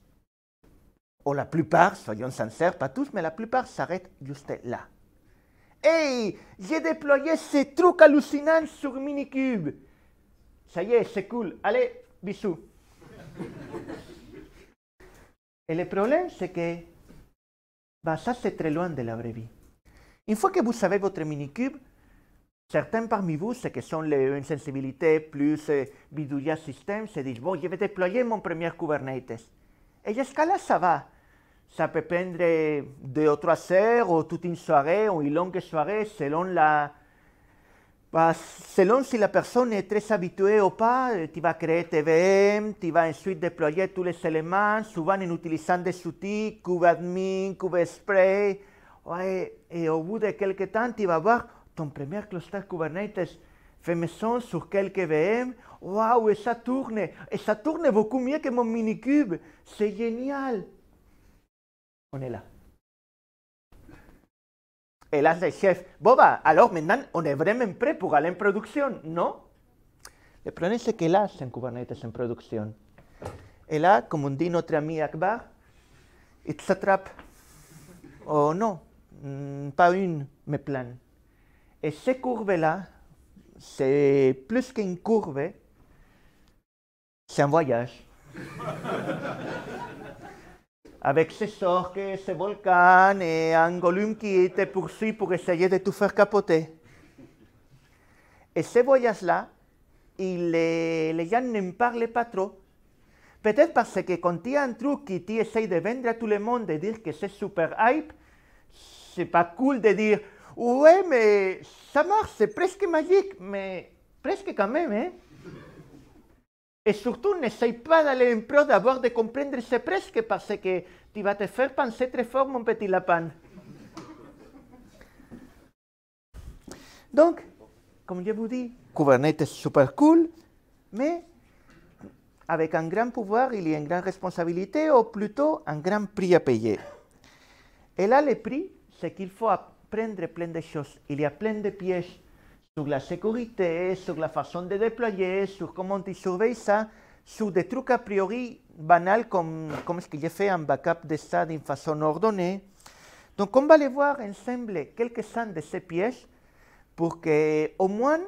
ou la plupart, soyons sincères, pas tous, mais la plupart s'arrêtent juste là. Hey, j'ai déployé ces trucs hallucinant sur Minikube. Ça y est, c'est cool. Allez, bisous. Et le problème, c'est que bah, ça, c'est très loin de la vraie vie. Une fois que vous savez votre Minikube, Certains parmi vous, ceux qui sont les, sensibilités plus euh, système, se disent, bon, je vais déployer mon premier Kubernetes. Et jusqu'à là, ça va. Ça peut prendre deux ou trois heures, ou toute une soirée, ou une longue soirée, selon la, bah, selon si la personne est très habituée ou pas, euh, tu vas créer TVM, tu vas ensuite déployer tous les éléments, souvent en utilisant des outils, Kubernetes, Kubernetes Ouais, et au bout de quelques temps, tu vas voir, ton premier cluster Kubernetes, son sur quelques VM, waouh, esa Saturne tourne, et ça tourne beaucoup mieux que mon minicube, c'est génial. On est là. chef, boba, bah, alors maintenant, on est vraiment prêt pour aller en production, no? Le problème, que là, en Kubernetes en production. Et como comme un dit notre ami Akbar, it's a trap. Oh non, mm, pas une, Et ces courbes-là, c'est plus qu'une courbe, c'est un voyage. <laughs> Avec ces orques, ces volcans et un volume qui te poursuit pour essayer de tout faire capoter. Et ces voyages là les, les gens ne parlent pas trop. Peut-être parce que quand tu as un truc qui essaye de vendre à tout le monde, de dire que c'est super hype, c'est pas cool de dire Ouais, mais ça marche, c'est presque magique, mais presque quand même, hein? Et surtout, n'essaye pas d'aller en pro, d'abord de comprendre c'est presque, parce que tu vas te faire penser très fort, mon petit lapin. Donc, comme je vous dis, Kubernetes super cool, mais avec un grand pouvoir, il y a une grande responsabilité, ou plutôt un grand prix à payer. Et là, le prix, c'est qu'il faut prendre plein de choses. Il y a plein de pièges sur la sécurité, sur la façon de déployer, sur comment ils surveillent ça, sur des trucs a priori banal, comme comment est-ce que j'ai fait un backup de ça d'une façon ordonnée. Donc on va aller voir ensemble quelques-uns de ces pièges pour que au moins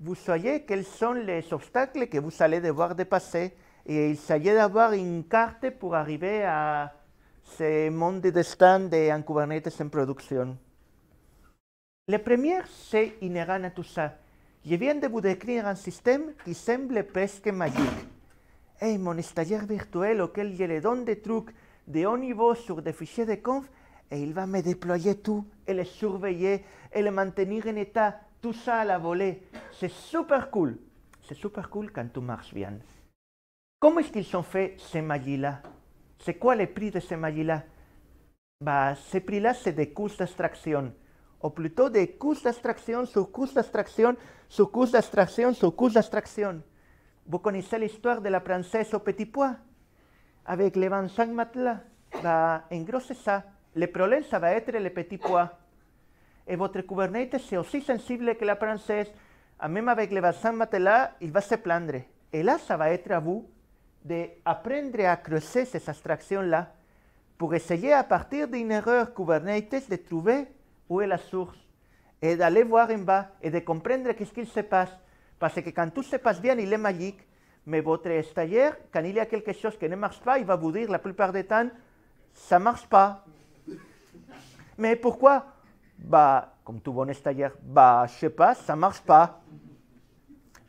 vous soyez quels sont les obstacles que vous allez devoir dépasser et il s'agit d'avoir une carte pour arriver à ce monde de destin de Kubernetes en production. Le premier, c'est il n'y rien Je de vous décrire un système qui semble presque magique. Et mon stagiaire virtuel auquel j'ai le don de truc de haut niveau sur des fichiers de conf, et il va me déployer tout, et le surveiller, et le maintenir en état, tout ça à la volée. C'est super cool. C'est super cool quand tout marche bien. Comment est-ce qu'ils ont fait ces magies-là C'est quoi le prix de ces magies-là bah, Ces prix-là, c'est des coûts d'extraction. ou plutôt des couches d'abstraction sur couches d'abstraction sur couches d'abstraction sur couches d'abstraction. Vous connaissez l'histoire de la princesse au petit pois avec les 25 matelas. en gros, ça. Le problème, ça va être le petits pois. Et votre Kubernetes, c'est aussi sensible que la princesse. Même avec les 25 matelas, il va se plaindre. Et là, ça va être à vous d'apprendre à creuser ces abstractions-là pour essayer, à partir d'une erreur Kubernetes, de trouver où la source, et d'aller voir en bas et de comprendre qu'est-ce qu'il se passe. Parce que quand tout se passe bien, il est magique. Mais votre stagiaire, quand il y a quelque chose qui ne marche pas, il va vous dire la plupart des temps, ça marche pas. Mais pourquoi Bah, comme tout bon stagiaire, bah, je sais pas, ça marche pas.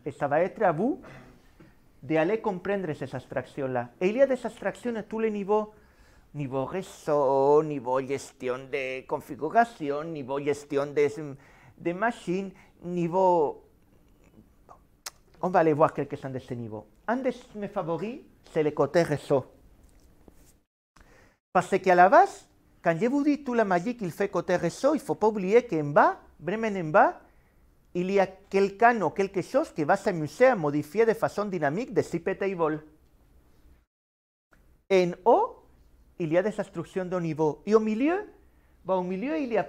Et ça va être à vous d'aller comprendre ces abstractions-là. Et il y a des abstractions à tous les niveaux. nivel ni nivel gestión de configuración, ni voy gestión de, de machine, este nivel... On va aller voir que uns de estos niveles. Un de mis favoritos es el côté réseau. Porque a la base, cuando je vous dis la magie qu'il fait côté réseau, il ne faut pas oublier qu'en bas, vraiment en bas, il y a cano aquel que chose qui va se a modifier de façon dynamique de y vol En o il y a des instructions de haut niveau. Et au milieu, bah, au milieu il, y a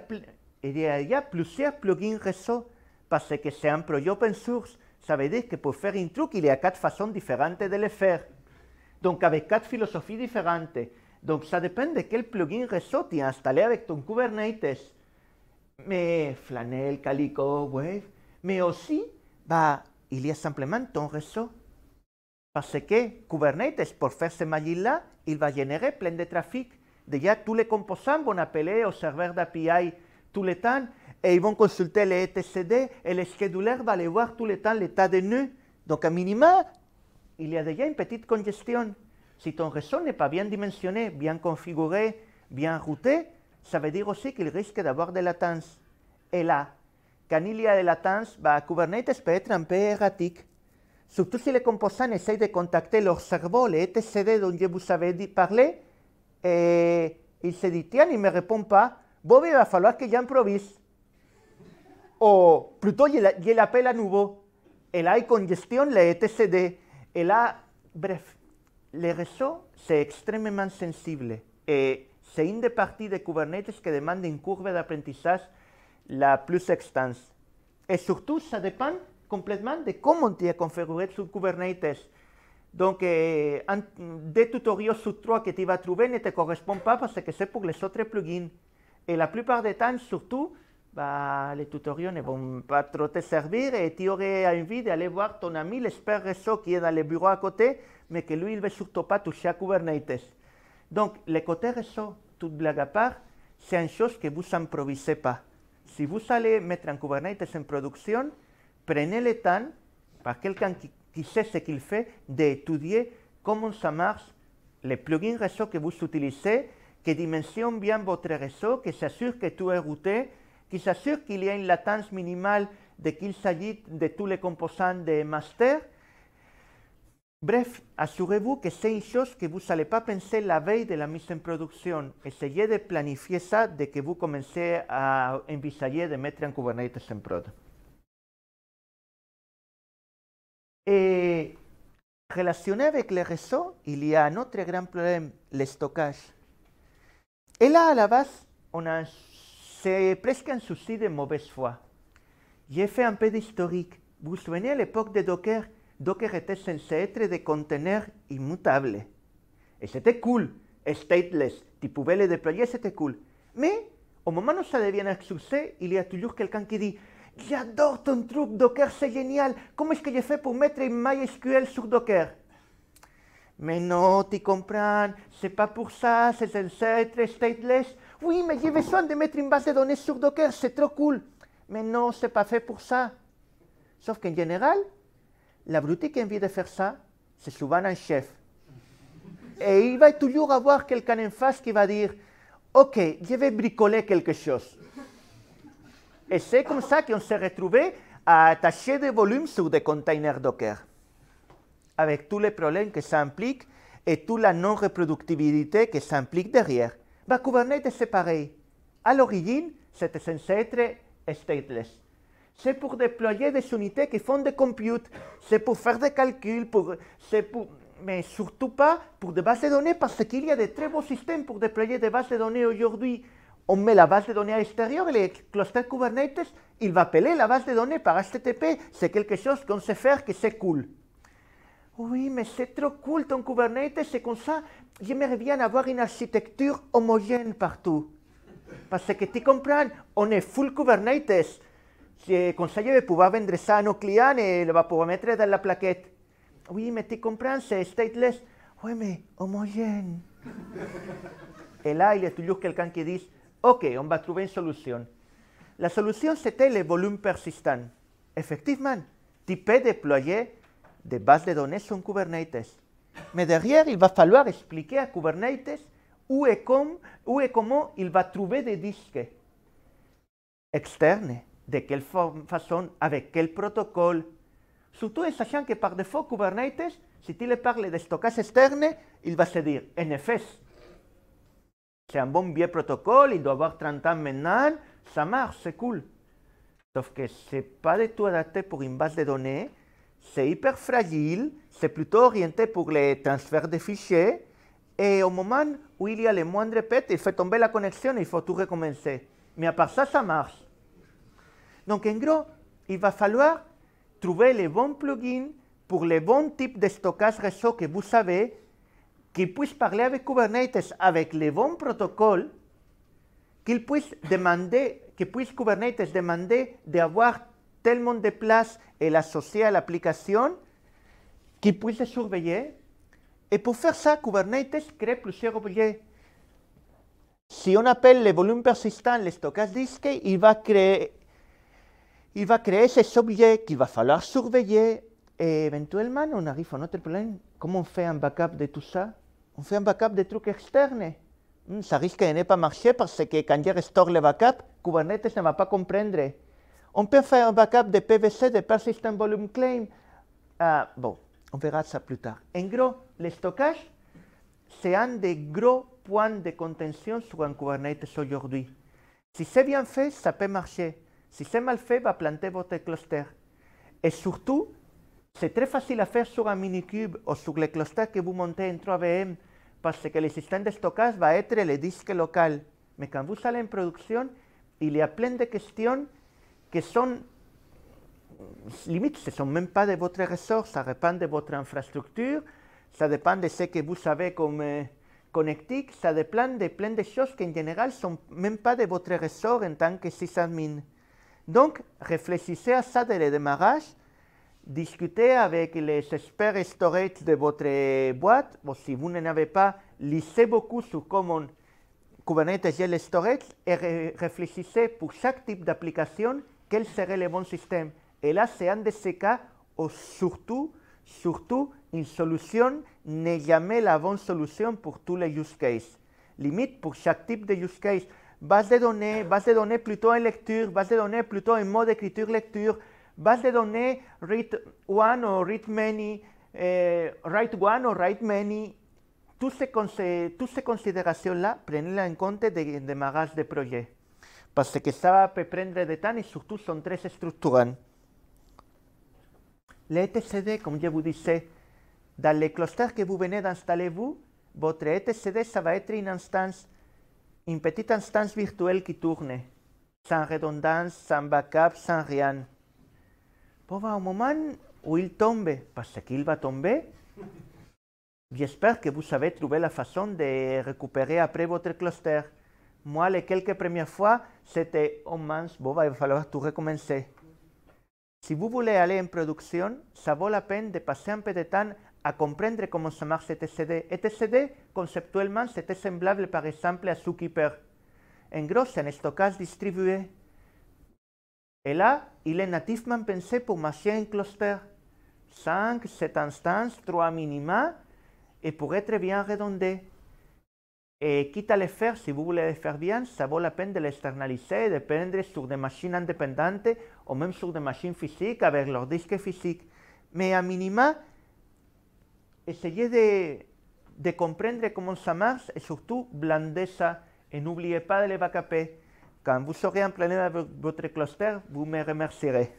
il y a plusieurs plugins réseau parce que c'est un projet open source. Ça veut dire que pour faire un truc, il y a quatre façons différentes de le faire. Donc avec quatre philosophies différentes. Donc ça dépend de quel plugin réseau tu as installé avec ton Kubernetes. Mais Flanel, Calico, Wave, mais aussi, bah, il y a simplement ton réseau. Parce que Kubernetes, pour faire ce magie-là, il va générer plein de trafic. Déjà, tous les composants vont appeler au serveur d'API tout le temps et ils vont consulter les e etcd et le scheduler va aller voir tout le temps l'état des nœuds. Donc, à minima, il y a déjà une petite congestion. Si ton réseau n'est pas bien dimensionné, bien configuré, bien routé, ça veut dire aussi qu'il risque d'avoir des latences. Et là, quand il y a des latences, bah, Kubernetes peut être un peu erratique. Surtout si le composants essaye de contacter leur cerveau, les TCD dont je vous avais parlé, et eh, il se dit, tiens, me répond pas, bon, il va falloir que j'improvise. O plutôt, je l'appelle à nouveau. El là, il congestionne les este TCD. Et là, bref, le réseau, c'est extrêmement sensible. Et eh, c'est une des parties de Kubernetes que demande une courbe d'apprentissage la plus extense. Et surtout, ça dépend completamente comment tu as configuré sur Kubernetes. Donc, eh, en, des tutoriels sur trois que tu vas trouver ne te correspondent pas parce que c'est pour les autres plugins. Et la plupart des temps, surtout, bah, les tutoriels ne vont pas trop te servir et tu aurais envie d'aller voir ton ami, l'expert réseau qui est dans le bureau à côté, mais que lui, il ne veut surtout pas toucher à Kubernetes. Donc, le côté réseau, toute blague à part, c'est une chose que vous n'improvisez pas. Si vous allez mettre un Kubernetes en production, prenez para temps que que qui, qui, sait ce qu'il fait, estudiar cómo se marche, les plugins réseau que vous utilisez, que dimensionnent bien votre réseau, se s'assure que todo es routé, que s'assure qu'il y a une latence mínima de qu'il s'agit de tous les composants de master. Bref, assurez-vous que c'est une que vous n'allez pas penser la veille de la mise en production. Essayez de planifier ça dès que vous commencez à envisager de mettre en Kubernetes en prod. Eh, relationné avec le réseau, il y un autre grand problème, le stockage. Et là, à la base, c'est presque un souci de mauvaise foi. J'ai fait un peu d'historique. Vous vous souvenez, à l'époque de Docker, Docker était censé être des conteneurs immutables. Et c'était cool, stateless. Tu pouvais les déployer, c'était cool. Mais au moment où ça devient un succès, il y a toujours quelqu'un qui dit J'adore ton truc, Docker, c'est génial. Comment est-ce que j'ai fait pour mettre MySQL sur Docker Mais non, tu comprends, c'est pas pour ça, c'est censé être stateless. Oui, mais j'ai besoin de mettre une base de données sur Docker, c'est trop cool. Mais non, c'est pas fait pour ça. Sauf qu'en général, la brute qui a envie de faire ça, c'est souvent un chef. Et il va toujours avoir quelqu'un en face qui va dire Ok, je vais bricoler quelque chose. Et c'est comme ça qu'on s'est retrouvé à attacher des volumes sur des containers Docker, avec tous les problèmes que ça implique et toute la non-reproductibilité que ça implique derrière. Bah, Kubernetes, c'est pareil. À l'origine, c'était censé être stateless. C'est pour déployer des unités qui font des computes, c'est pour faire des calculs, c'est pour, mais surtout pas pour des bases de données, parce qu'il y a de très beaux systèmes pour déployer des bases de données aujourd'hui on met la base de données à l'extérieur les clusters Kubernetes, il va appeler la base de données par HTTP. C'est quelque chose qu'on sait faire, qui c'est cool. Oui, mais c'est trop cool ton Kubernetes, c'est comme ça. J'aimerais bien avoir une architecture homogène partout. Parce que tu comprends, on est full Kubernetes. Je vais pouvoir vendre ça à nos clients et le va pouvoir mettre dans la plaquette. Oui, mais tu comprends, c'est stateless. Oui, mais homogène. et là, il y a toujours quelqu'un qui dit Ok, on va encontrar en solution La solution, c'était le volume persistant. Effectivement, peux déployer de base de données sur Kubernetes. Mais derrière, il va falloir expliquer à Kubernetes où com, il va trouver des disques externes, de quelle façon, avec quel protocole. Surtout en sachant que par défaut, Kubernetes, si tu le parles de stockage externe, il va se dire NFS, c'est un bon vieux protocole, il doit avoir 30 ans maintenant, ça marche, c'est cool. Sauf que ce n'est pas du tout adapté pour une base de données, c'est hyper fragile, c'est plutôt orienté pour les transferts de fichiers, et au moment où il y a les moindres pets, il fait tomber la connexion et il faut tout recommencer. Mais à part ça, ça marche. Donc en gros, il va falloir trouver les bons plugins pour les bons types de stockage réseau que vous savez qu'il puisse parler avec Kubernetes avec les bons protocoles, qu'ils puisse demander, que puisse Kubernetes demander d'avoir tellement de place et l'associer à l'application, qu'il puisse le surveiller. Et pour faire ça, Kubernetes crée plusieurs objets. Si on appelle les volumes persistants les stockage disque, il va créer, il va créer ces objets qu'il va falloir surveiller. Et éventuellement, on arrive à notre problème. Comment on fait un backup de tout ça on fait un backup des trucs externes. Ça mm, risque de ne pas marcher parce que quand je restaure le backup, Kubernetes ne va pas comprendre. On peut faire un backup de PVC, de Persistent Volume Claim. Euh, bon, on verra ça plus tard. En gros, le stockage, c'est un des gros points de contention sur un Kubernetes aujourd'hui. Si c'est bien fait, ça peut marcher. Si c'est mal fait, va planter votre cluster. Et surtout, c'est très facile à faire sur un mini-cube ou sur les clusters que vous montez en 3VM passa que les instants tocats va etre le disque local. Me canvú sale en producció i li aplen de qüestions que són limits, que són même pas de votre ressort, ça depèn de votre infrastructure, ça depèn de ce que vous savez com eh, connectic, ça depèn de plein de choses que en general són même pas de votre ressort en tant que sysadmin. Donc, réfléchissez à ça de le démarrage, discutez avec les experts storage de votre boîte. ou si vous n'en avez pas, lisez beaucoup sur comment Kubernetes les Storage et réfléchissez pour chaque type d'application quel serait le bon système. Et là, c'est un de ces cas où surtout, surtout, une solution n'est jamais la bonne solution pour tous les use cases. Limite, pour chaque type de use case, base de données, base de données plutôt en lecture, base de données plutôt en mode écriture-lecture, vas de donde read one o read many, eh, write one o write many, Todas tú se consideración la cuenta en el de, de magas de progetto. Parce que estaba pe prendre de y sus surtout son tres estructuras. Les etcd, como je vous disais, dans les clusters que vous venez d'installer vous, votre etcd, ça va être une instance, une petite instance virtuelle qui tourne, sans redondance, sans backup, sans rien. Pova moment où il tombe, parce qu'il va tomber. J'espère que vous avez trouvé la façon de récupérer après votre cluster. Moi, les quelques premières fois, c'était « Oh mince, bon, va falloir tout recommencer ». Si vous voulez aller en production, ça vaut la peine de passer un peu de temps à comprendre comment ça marche este etcd. Este CD, conceptuellement, c'était semblable par exemple à Zookeeper. En gros, en un stockage distribué il est pensé אלא אילה cluster, מן פנספו instances, קלוסטר. סנק סטנסטנס תרועה מינימה bien redondé, quitte Quita le fer, si vous voulez le faire bien, ça vaut la peine de l'externaliser et de prendre sur des machines indépendantes ou même sur des machines physiques avec leur disque physique. Mais à minima, essayez de, de comprendre comment ça marche et surtout blandez ça et n'oubliez pas de les backuper. Quand vous serez en plein avec votre cluster, vous me remercierez.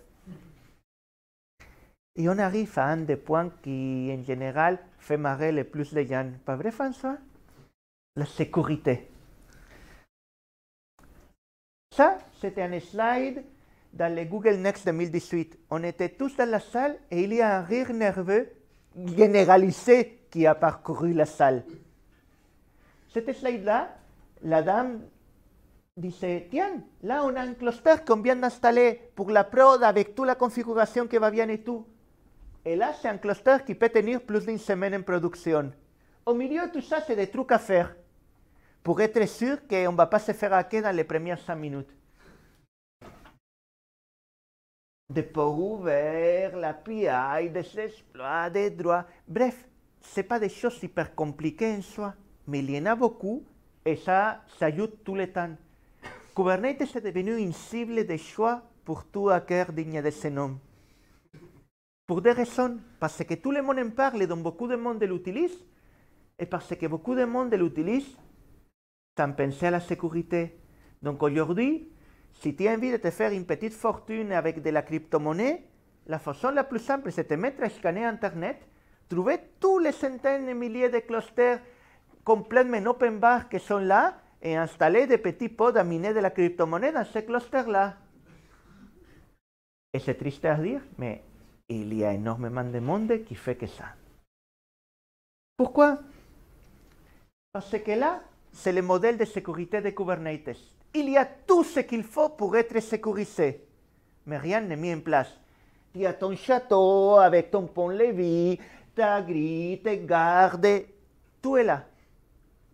Et on arrive à un des points qui, en général, fait marrer le plus les gens. Pas vrai, François La sécurité. Ça, c'était un slide dans le Google Next 2018. On était tous dans la salle et il y a un rire nerveux généralisé qui a parcouru la salle. Cet slide-là, la dame dice, tian, la unan clostar convianda stale pour la proda avec toute la configuration que va bien y Et El hace un cluster qui peut tenir plus d'une semaine en production. Au milieu, tout ça, c'est des trucs à faire pour être sûr qu'on on va pas se faire hacker dans les premières cinq minutes. De pouvoir, la l'API, des exploits, de droit Bref, c'est pas des choses hyper compliquées en soi, mais il y en a beaucoup et ça, ça aide tout le temps. Kubernetes est devenu une cible de choix pour tout hacker digne de ce nom. Pour des raisons, parce que tout le monde en parle, donc beaucoup de monde l'utilise, et parce que beaucoup de monde l'utilise sans penser à la sécurité. Donc aujourd'hui, si tu as envie de te faire une petite fortune avec de la crypto-monnaie, la façon la plus simple, c'est de te mettre à scanner Internet, trouver tous les centaines de milliers de clusters complètement open bar qui sont là, e eh, instalé de petit pods de miner de la criptomoneda se ese Ese cluster-là. triste decir, dire, hay il de monde qui fait que ça. Pourquoi Parce que là, se le model de sécurité de Kubernetes. Hay todo lo que ce qu'il faut pour être sécurisé, mais rien n'est mis en place. Tu as ton château avec ton pont-levis, ta grille, tes gardes,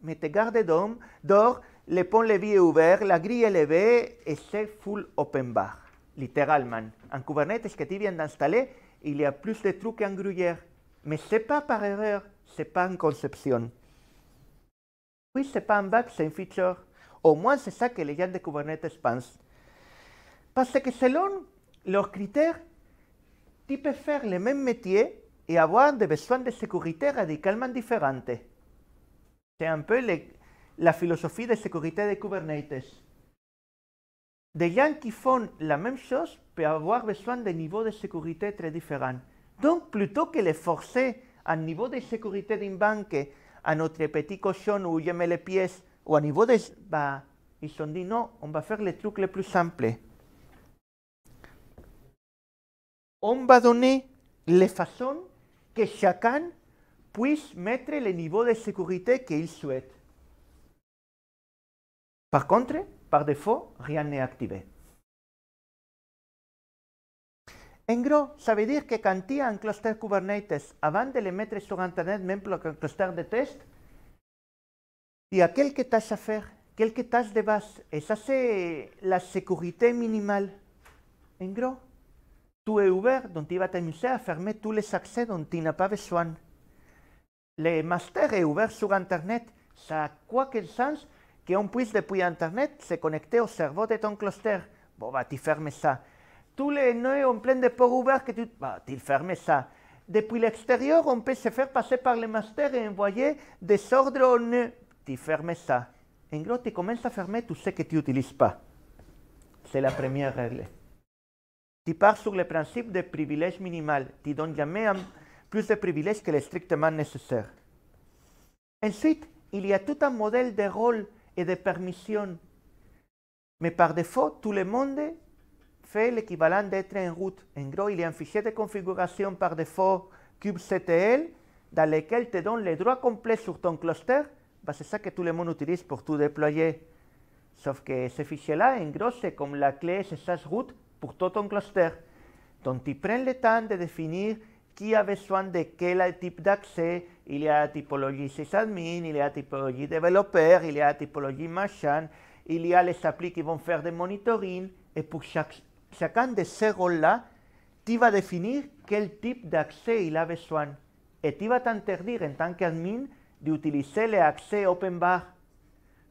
Mais gardes garde d'or, le pont levé est ouvert, la grille e est levée et c'est full open bar, littéralement. En Kubernetes que tu viens d'installer, il y a plus de trucs qu'en gruyère. Mais ce n'est pas par erreur, ce n'est pas en conception. Oui, ce n'est pas un bug, c'est un feature. Au moins, c'est ça que les gens de Kubernetes pensent. Parce que selon leurs critères, tu peux faire le même métier et avoir des besoins de sécurité radicalement différents. C'est un peu la filosofía de seguridad este de Kubernetes. Des gens qui font la même chose peuvent avoir besoin de niveaux de sécurité très différents. Donc, plutôt que les forcer à nivel de sécurité d'une banque, à notre petit cochon où j'aime les o ou à de... Bah, ils ont dit non, on va faire les trucs les plus simple. On va donner les façons que chacun puisse mettre el niveau de sécurité qu'il souhaite. Par contre, par défaut, rien n'est activé. En gros, ça veut dire que quand il un cluster Kubernetes, avant de le mettre sur Internet, même pour un cluster de test, il y que quelques tâches à faire, quelques tâches de base. Et ça, c'est la sécurité minimale. En gros, tout est ouvert, donc il va t'amuser à fermer tous les accès dont tu n'as pas besoin. Le master est ouvert sur Internet. Ça a quoi quel sens qu'on puisse depuis Internet se connecter au cerveau de ton cluster Bon, va tu ça Tous les nœuds ont plein de ports ouverts que tu... va tu fermes ça Depuis l'extérieur, on peut se faire passer par le master et envoyer des ordres aux nœuds. Tu fermes ça. En gros, tu commences à fermer tout ce que tu n'utilises pas. C'est la première règle. Tu pars sur le principe de privilège minimal. Tu donnes jamais plus de privilèges que les strictement nécessaires. Ensuite, il y a tout un modèle de rôle et de permission. Mais par défaut, tout le monde fait l'équivalent d'être en route. En gros, il y a un fichier de configuration par défaut kubectl dans lequel te donnes les droits complets sur ton cluster. Bah, c'est ça que tout le monde utilise pour tout déployer. Sauf que ce fichier-là, en gros, c'est comme la clé SSH route pour tout ton cluster. Donc, tu prends le temps de définir qui besoin de quel type d'accès, il y a typologie sysadmin, il y a typologie développeur, il y a typologie machin, il y a les applis qui vont faire des monitoring, et pour chaque, chacun de ces rôles-là, tu vas définir quel type d'accès il a besoin. Et tu vas t'interdire en tant qu'admin d'utiliser les accès open bar.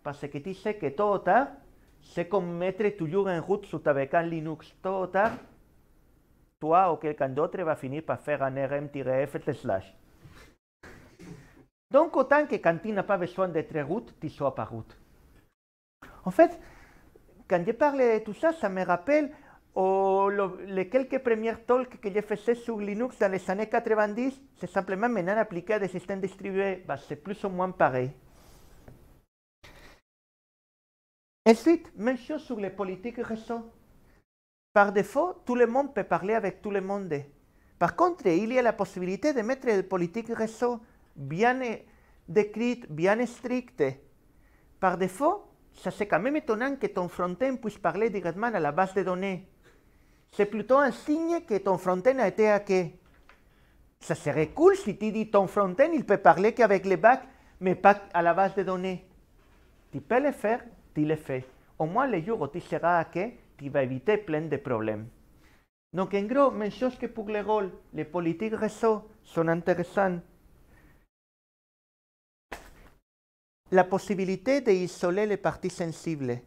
Parce que tu sais que tôt ou tard, c'est comme mettre toujours en route sous ta Linux. Tôt ou tard, toi ou quelqu'un d'autre va finir par faire un RM-F Donc, autant que quand tu n'as pas besoin d'être route, tu sois pas route. En fait, quand je parle de tout ça, ça me rappelle les quelques premières talks que j'ai fait sur Linux dans les années 90. C'est simplement maintenant appliquer à des systèmes distribués. c'est plus ou moins pareil. Ensuite, même chose sur les politiques récentes. Par défaut, tout le monde peut parler avec tout le monde. Par contre, il y a la possibilité de mettre des politiques réseau bien décrites, bien strictes. Par défaut, ça c'est quand même étonnant que ton front-end puisse parler directement à la base de données. C'est plutôt un signe que ton front-end a été hacké. Ça serait cool si tu dis ton front-end, il peut parler qu'avec les bacs, mais pas à la base de données. Tu peux le faire, tu le fais. Au moins, le jour où tu seras hacké, qui va evitar plein de problemas. Entonces, en gros, même que pugle le le les politiques son son La possibilité de les parties sensibles.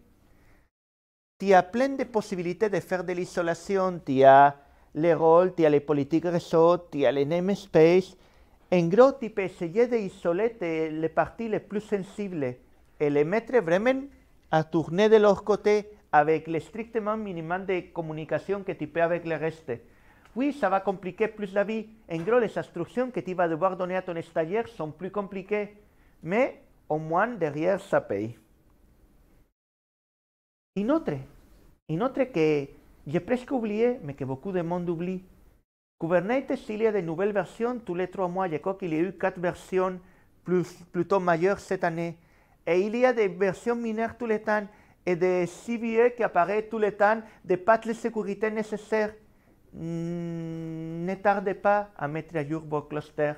Tu as de posibilidades de fer de la ti a le rol, ti a les politiques réseaux, ti En gros, tu peux de d'isoler les parties les plus sensibles y les mettre vraiment a de leur côté avec l'estrictement minimal de comunicación que tipé avec le reste. Oui, ça va compliquer plus la vie. En gros, les instructions que tu vas devoir donner à ton stagiaire sont plus compliquées, mais au moins derrière ça paye. Une autre, une autre que j'ai presque oublié, mais que beaucoup de monde oublie. Kubernetes, il y a de nouvelles versions tous les trois mois. Je crois qu'il y a eu quatre versions plus, plutôt majeures cette année. Et il y a des versions mineures tous les temps. et des CVE qui apparaissent tout le temps, des patchs de sécurité nécessaires. Ne tardez pas à mettre à jour vos clusters.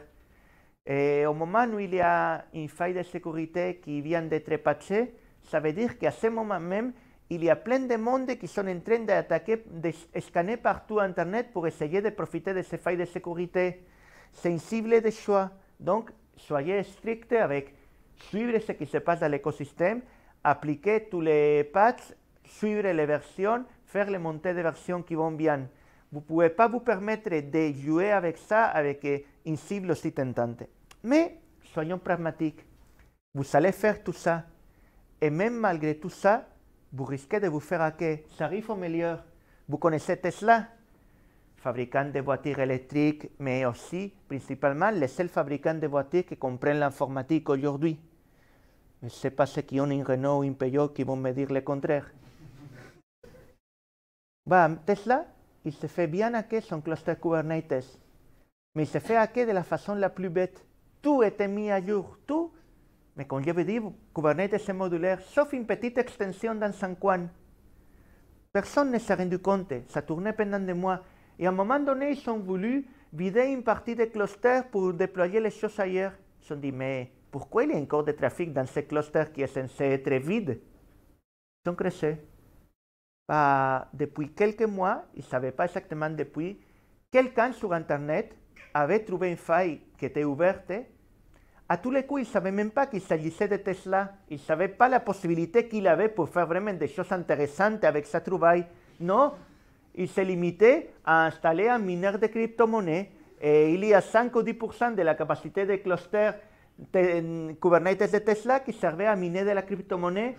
Et au moment où il y a une faille de sécurité qui vient d'être patchée, ça veut dire qu'à ce moment même, il y a plein de monde qui sont en train d'attaquer, de scanner partout Internet pour essayer de profiter de ces failles de sécurité. sensibles de choix. Donc, soyez strict avec suivre ce qui se passe dans l'écosystème appliquer tous les patchs, suivre les versions, faire les montées de versions qui vont bien. Vous ne pouvez pas vous permettre de jouer avec ça avec euh, une cible aussi tentante. Mais soyons pragmatiques. Vous allez faire tout ça. Et même malgré tout ça, vous risquez de vous faire hacker. Ça arrive au meilleur. Vous connaissez Tesla, fabricant de voitures électriques, mais aussi, principalement, les seuls fabricants de voitures qui comprennent l'informatique aujourd'hui. Se pase que un Renault impeyó que a medirle contraire. Va Tesla y se fait bien a que son cluster Kubernetes. Mais il se fait que de la façon la plus bête. Tout était mis à jour, tout. Mais di je se Kubernetes est modulaire, sauf une petite extension dans San Juan. Personne ne s'est rendu compte, ça tournait pendant de mois. Et a un moment donné, ils ont voulu vider une partie de cluster pour déployer les choses ailleurs. Ils ont dit, pourquoi il y a encore de trafic dans ce cluster qui est censé être vide Ils ont creusé. depuis quelques mois, ils ne savaient pas exactement depuis, quelqu'un sur Internet avait trouvé une faille qui était ouverte. À tous les coups, ils ne savaient même pas qu'il s'agissait de Tesla. Ils ne savaient pas la possibilité qu'il avait pour faire vraiment des choses intéressantes avec sa trouvaille. Non, il s'est limité à installer un mineur de crypto-monnaie et il y a 5 ou 10 de la capacité des clusters en Kubernetes de Tesla que serve a miner de la criptomoneda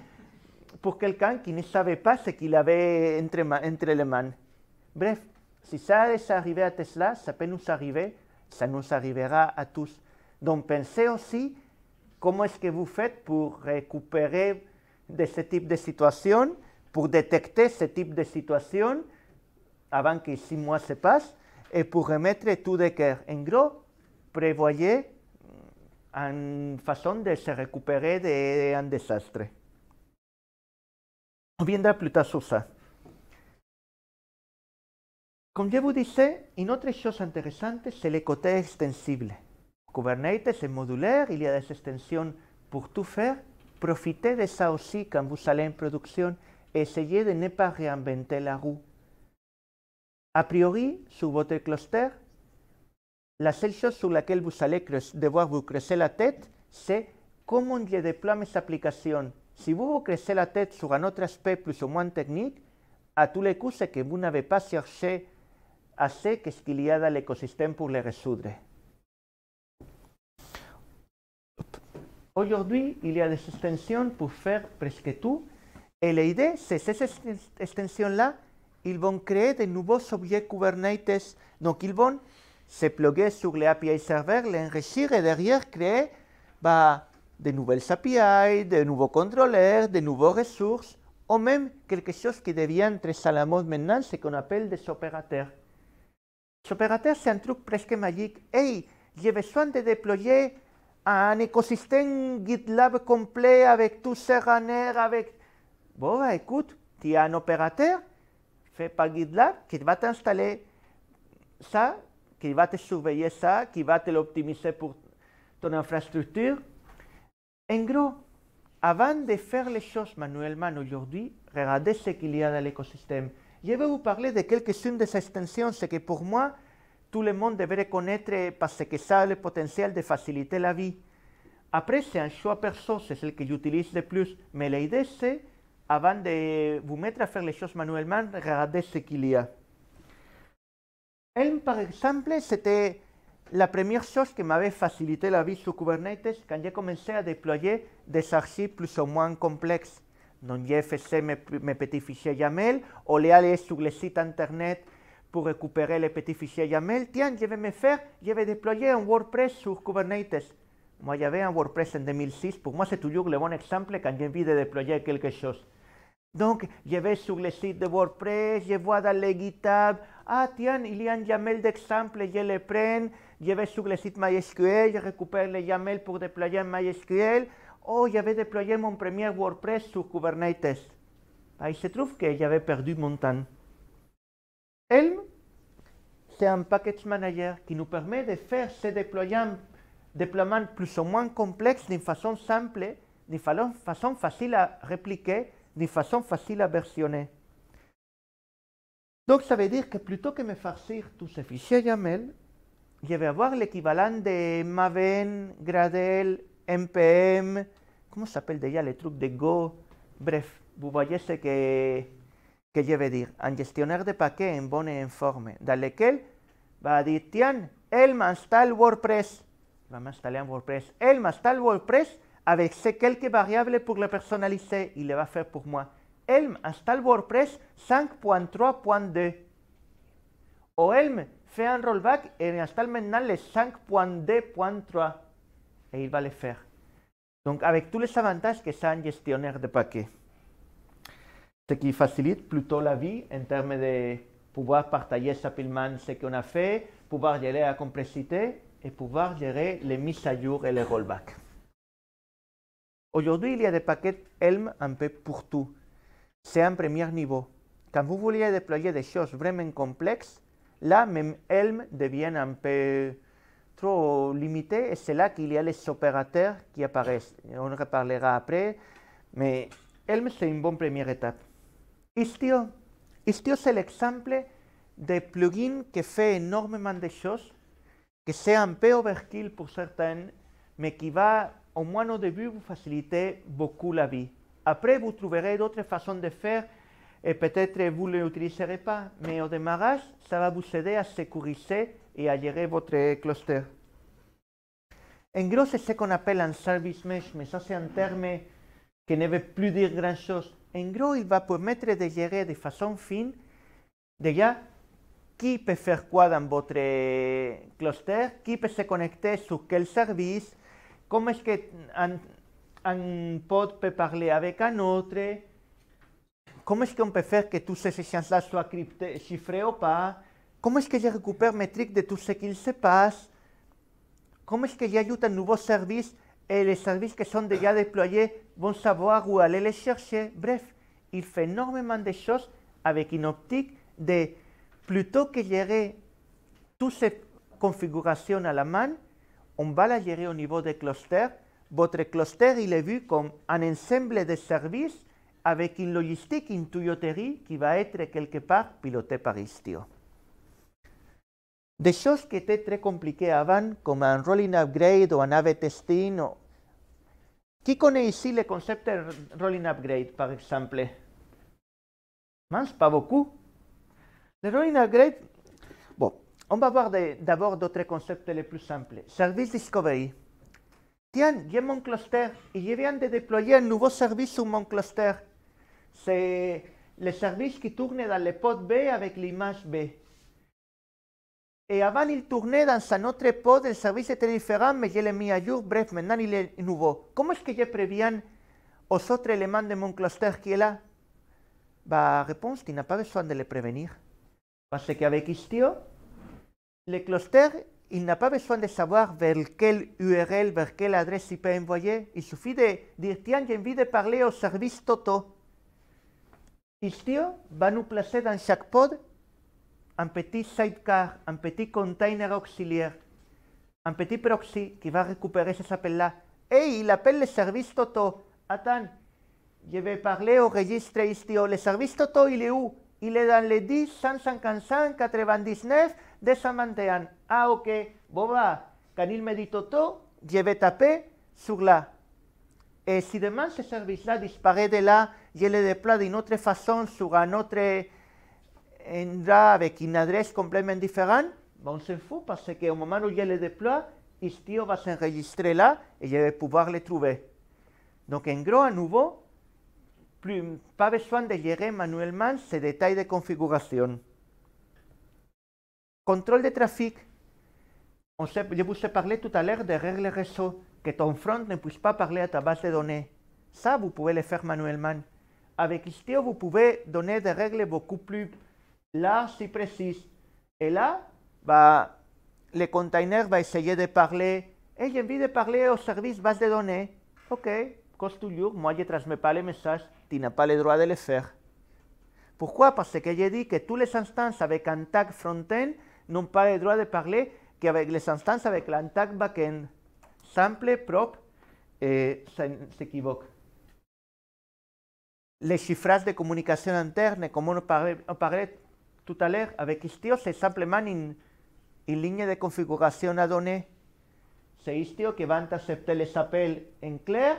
porque pues el can que no sabe pase que la ve entre, entre manos. man. Bref, si ça es arrivé a Tesla, ça peut nous se ça nous arrivera a todos. Donc pensez también cómo es que vous faites pour récupérer de ce tipo de situación, pour detectar ce tipo de situation avant que six mois se passent et eh, pour remettre tout de cœur. En gros, prévoyez una forma de se recuperar de un desastre. Viendo a Plutar Sosa. Como ya dice, en otras cosas interesantes se le coté extensible. Kubernetes es modular, y a des por pour de eso también cuando vous en producción et de ne pas la roue. A priori, su votre cluster, la section sur laquelle vous allez devoir vous creuser la tête, c'est comment je déploie mes applications. Si vous vous creusez la tête sur un autre aspect plus ou moins technique, à tous les coups, c'est que vous n'avez pas cherché assez qu'est-ce qu'il y a dans l'écosystème pour le résoudre. Aujourd'hui, il y a des extensions pour faire presque tout. Et l'idée, c'est ces extensions-là, ils vont créer de nouveaux objets Kubernetes. Donc, ils vont se plugger sur les API serveurs, l'enrichir et derrière créer bah, de nouvelles API, de nouveaux contrôleurs, de nouveaux ressources, ou même quelque chose qui devient très à la mode maintenant, ce qu'on appelle des opérateurs. Les opérateurs, c'est un truc presque magique. Hey, j'ai besoin de déployer un écosystème GitLab complet avec tous ces runners, avec... Bon, bah, écoute, tu as un opérateur fait pas GitLab qui va t'installer ça qui va te surveiller ça, qui va te l'optimiser pour ton tota infrastructure. En gros, avant de faire les choses manuellement aujourd'hui, regardez ce qu'il y a dans l'écosystème. Je vais vous parler de quelques-unes ces extensions, ce que pour moi, tout le monde devrait connaître parce que ça a le potentiel de faciliter la vie. Après, c'est un choix perso, c'est celle que j'utilise le plus. Mais l'idée, c'est, avant de vous mettre à faire les choses manuellement, regardez ce qu'il y a. Elm, par exemple, c'était la première chose qui m'avait facilité la vie sur Kubernetes quand j'ai commencé à déployer des archives plus ou moins complexes. Donc j'ai fait mes, mes, petits fichiers YAML, on est allé sur le site internet pour récupérer les petits fichiers YAML. Tiens, je vais me faire, je vais déployer un WordPress sur Kubernetes. Moi, j'avais un WordPress en 2006. Pour moi, c'est toujours le bon exemple quand j'ai envie de déployer quelque chose. Donc, je vais sur le site de WordPress, je vois dans les GitHub, ah tiens, il y a un YAML d'exemple, je le prends, je vais sur le site MySQL, je récupère le YAML pour déployer MySQL, oh, j'avais déployé mon premier WordPress sur Kubernetes. il se trouve que j'avais perdu mon temps. Helm, c'est un package manager qui nous permet de faire ces déploiement plus ou moins complexes d'une façon simple, d'une façon facile à répliquer de façon facile à versionner. Donc ça veut dire que plutôt que me farcir tous ces fichiers YAML, je vais avoir l'équivalent de Maven, Gradle, NPM, comment s'appelle déjà les trucs de Go Bref, vous voyez ce que, que je veux dire. Un gestionnaire de paquets en bonne et en forme, dans lequel va dire tiens, elle m'installe WordPress. Il va m'installer un WordPress. Elle m'installe WordPress avec ces quelques variables pour le personnaliser, il va faire pour moi. Elm installe WordPress 5.3.2. Ou Elm fait un rollback et installe maintenant les 5.2.3. Et il va le faire. Donc avec tous les avantages que ça a un gestionnaire de paquets. Ce qui facilite plutôt la vie en termes de pouvoir partager simplement ce qu'on a fait, pouvoir gérer la complexité et pouvoir gérer les mises à jour et les rollbacks. Aujourd'hui, il y a des paquets Helm un peu pour tout. C'est un premier niveau. Quand vous voulez déployer des choses vraiment complexes, là, même Helm devient un peu trop limité y es là qu'il y a les opérateurs qui apparaissent. On reparlera après, mais Helm, c'est une bonne première étape. Istio, Istio c'est l'exemple de plugin que fait énormément de choses, que c'est un peu overkill pour certains, mais qui va au moins au début, vous facilitez beaucoup la vie. Après, vous trouverez d'autres façons de faire et peut-être vous ne l'utiliserez pas. Mais au démarrage, ça va vous aider à sécuriser et à gérer votre cluster. En gros, c'est ce qu'on appelle un service mesh, mais ça c'est un terme qui ne veut plus dire grand-chose. En gros, il va permettre de gérer de façon fine déjà qui peut faire quoi dans votre cluster, qui peut se connecter sur quel service, com és que en, en pot parlar amb un altre, com és que on peut fer que tu se échanges la sua cripte xifre o pa? com és que ja recuper metric de tot ce qu'il se pas? com és que ja ajuda un nou service els les que són de ja déployés bon savoir o aller les chercher. Bref, il fait énormément de choses avec une optique de plutôt que gérer toutes ces configurations à la main, on va a au niveau des clusters. Votre cluster, il est vu comme un ensemble de services avec une logistique, une tuyauterie qui va être quelque part piloté par Istio. Des choses qui étaient très compliquées avant, comme un rolling upgrade o un AV testing. Ou... Qui connaît ici le concept de rolling upgrade, par exemple Mince, ¿No beaucoup. rolling upgrade, On va voir d'abord d'autres concepts les plus simples. Service Discovery. Tiens, j'ai mon cluster et je viens de déployer un nouveau service sur mon cluster. C'est le service qui tourne dans le pod B avec l'image B. Et avant, il tournait dans un autre pod, le service était différent, mais je l'ai mis à jour. Bref, maintenant, il est nouveau. Comment est-ce que je préviens aux autres éléments de mon cluster qui est là Bah, réponse, tu n'as pas besoin de les prévenir. Parce qu'avec Istio, le cluster, il n'a pas besoin de savoir vers quelle URL, vers quelle adresse il peut envoyer. Il suffit de dire, tiens, j'ai envie de parler au service Toto. Istio va nous placer dans chaque pod un petit sidecar, un petit container auxiliaire, un petit proxy qui va récupérer ces appels-là. Et il appelle le service Toto. Attends, je vais parler au registre Istio. Le service Toto, il est où Il est dans le 10, 155, 99, desamantean aoke ah, boba canil meditoto tapé eh, la, Et si demain ce service-là disparaît de là, je le déploie d'une autre façon sur un autre endroit avec une adresse complètement différente, on s'en fout parce que moment où je le déploie, Istio va s'enregistrer là et je vais pouvoir le trouver. Donc en gros, a nouveau, plus, pas besoin de gérer manuellement ces détail de configuration. Contrôle de trafic. On sait, je vous ai parlé tout à l'heure des règles réseau, que ton front ne puisse pas parler à ta base de données. Ça, vous pouvez le faire manuellement. Avec Istio, vous pouvez donner des règles beaucoup plus là, si précises. Et là, bah, le container va essayer de parler. Hey, j'ai envie de parler au service base de données. OK, cause toujours, moi je ne transmets pas les messages, tu n'as pas le droit de le faire. Pourquoi Parce que j'ai dit que tous les instances avec un tag front-end no pas le droit de parler qu'avec les instances avec l'attaque backend simple, propre, se s'équivoque. Les chiffrages de communication interne, comme on parlait, on parlait tout à l'heure avec Istio, c'est simplement une, línea de configuración à donner. C'est Istio qui va intercepter les appels en clair,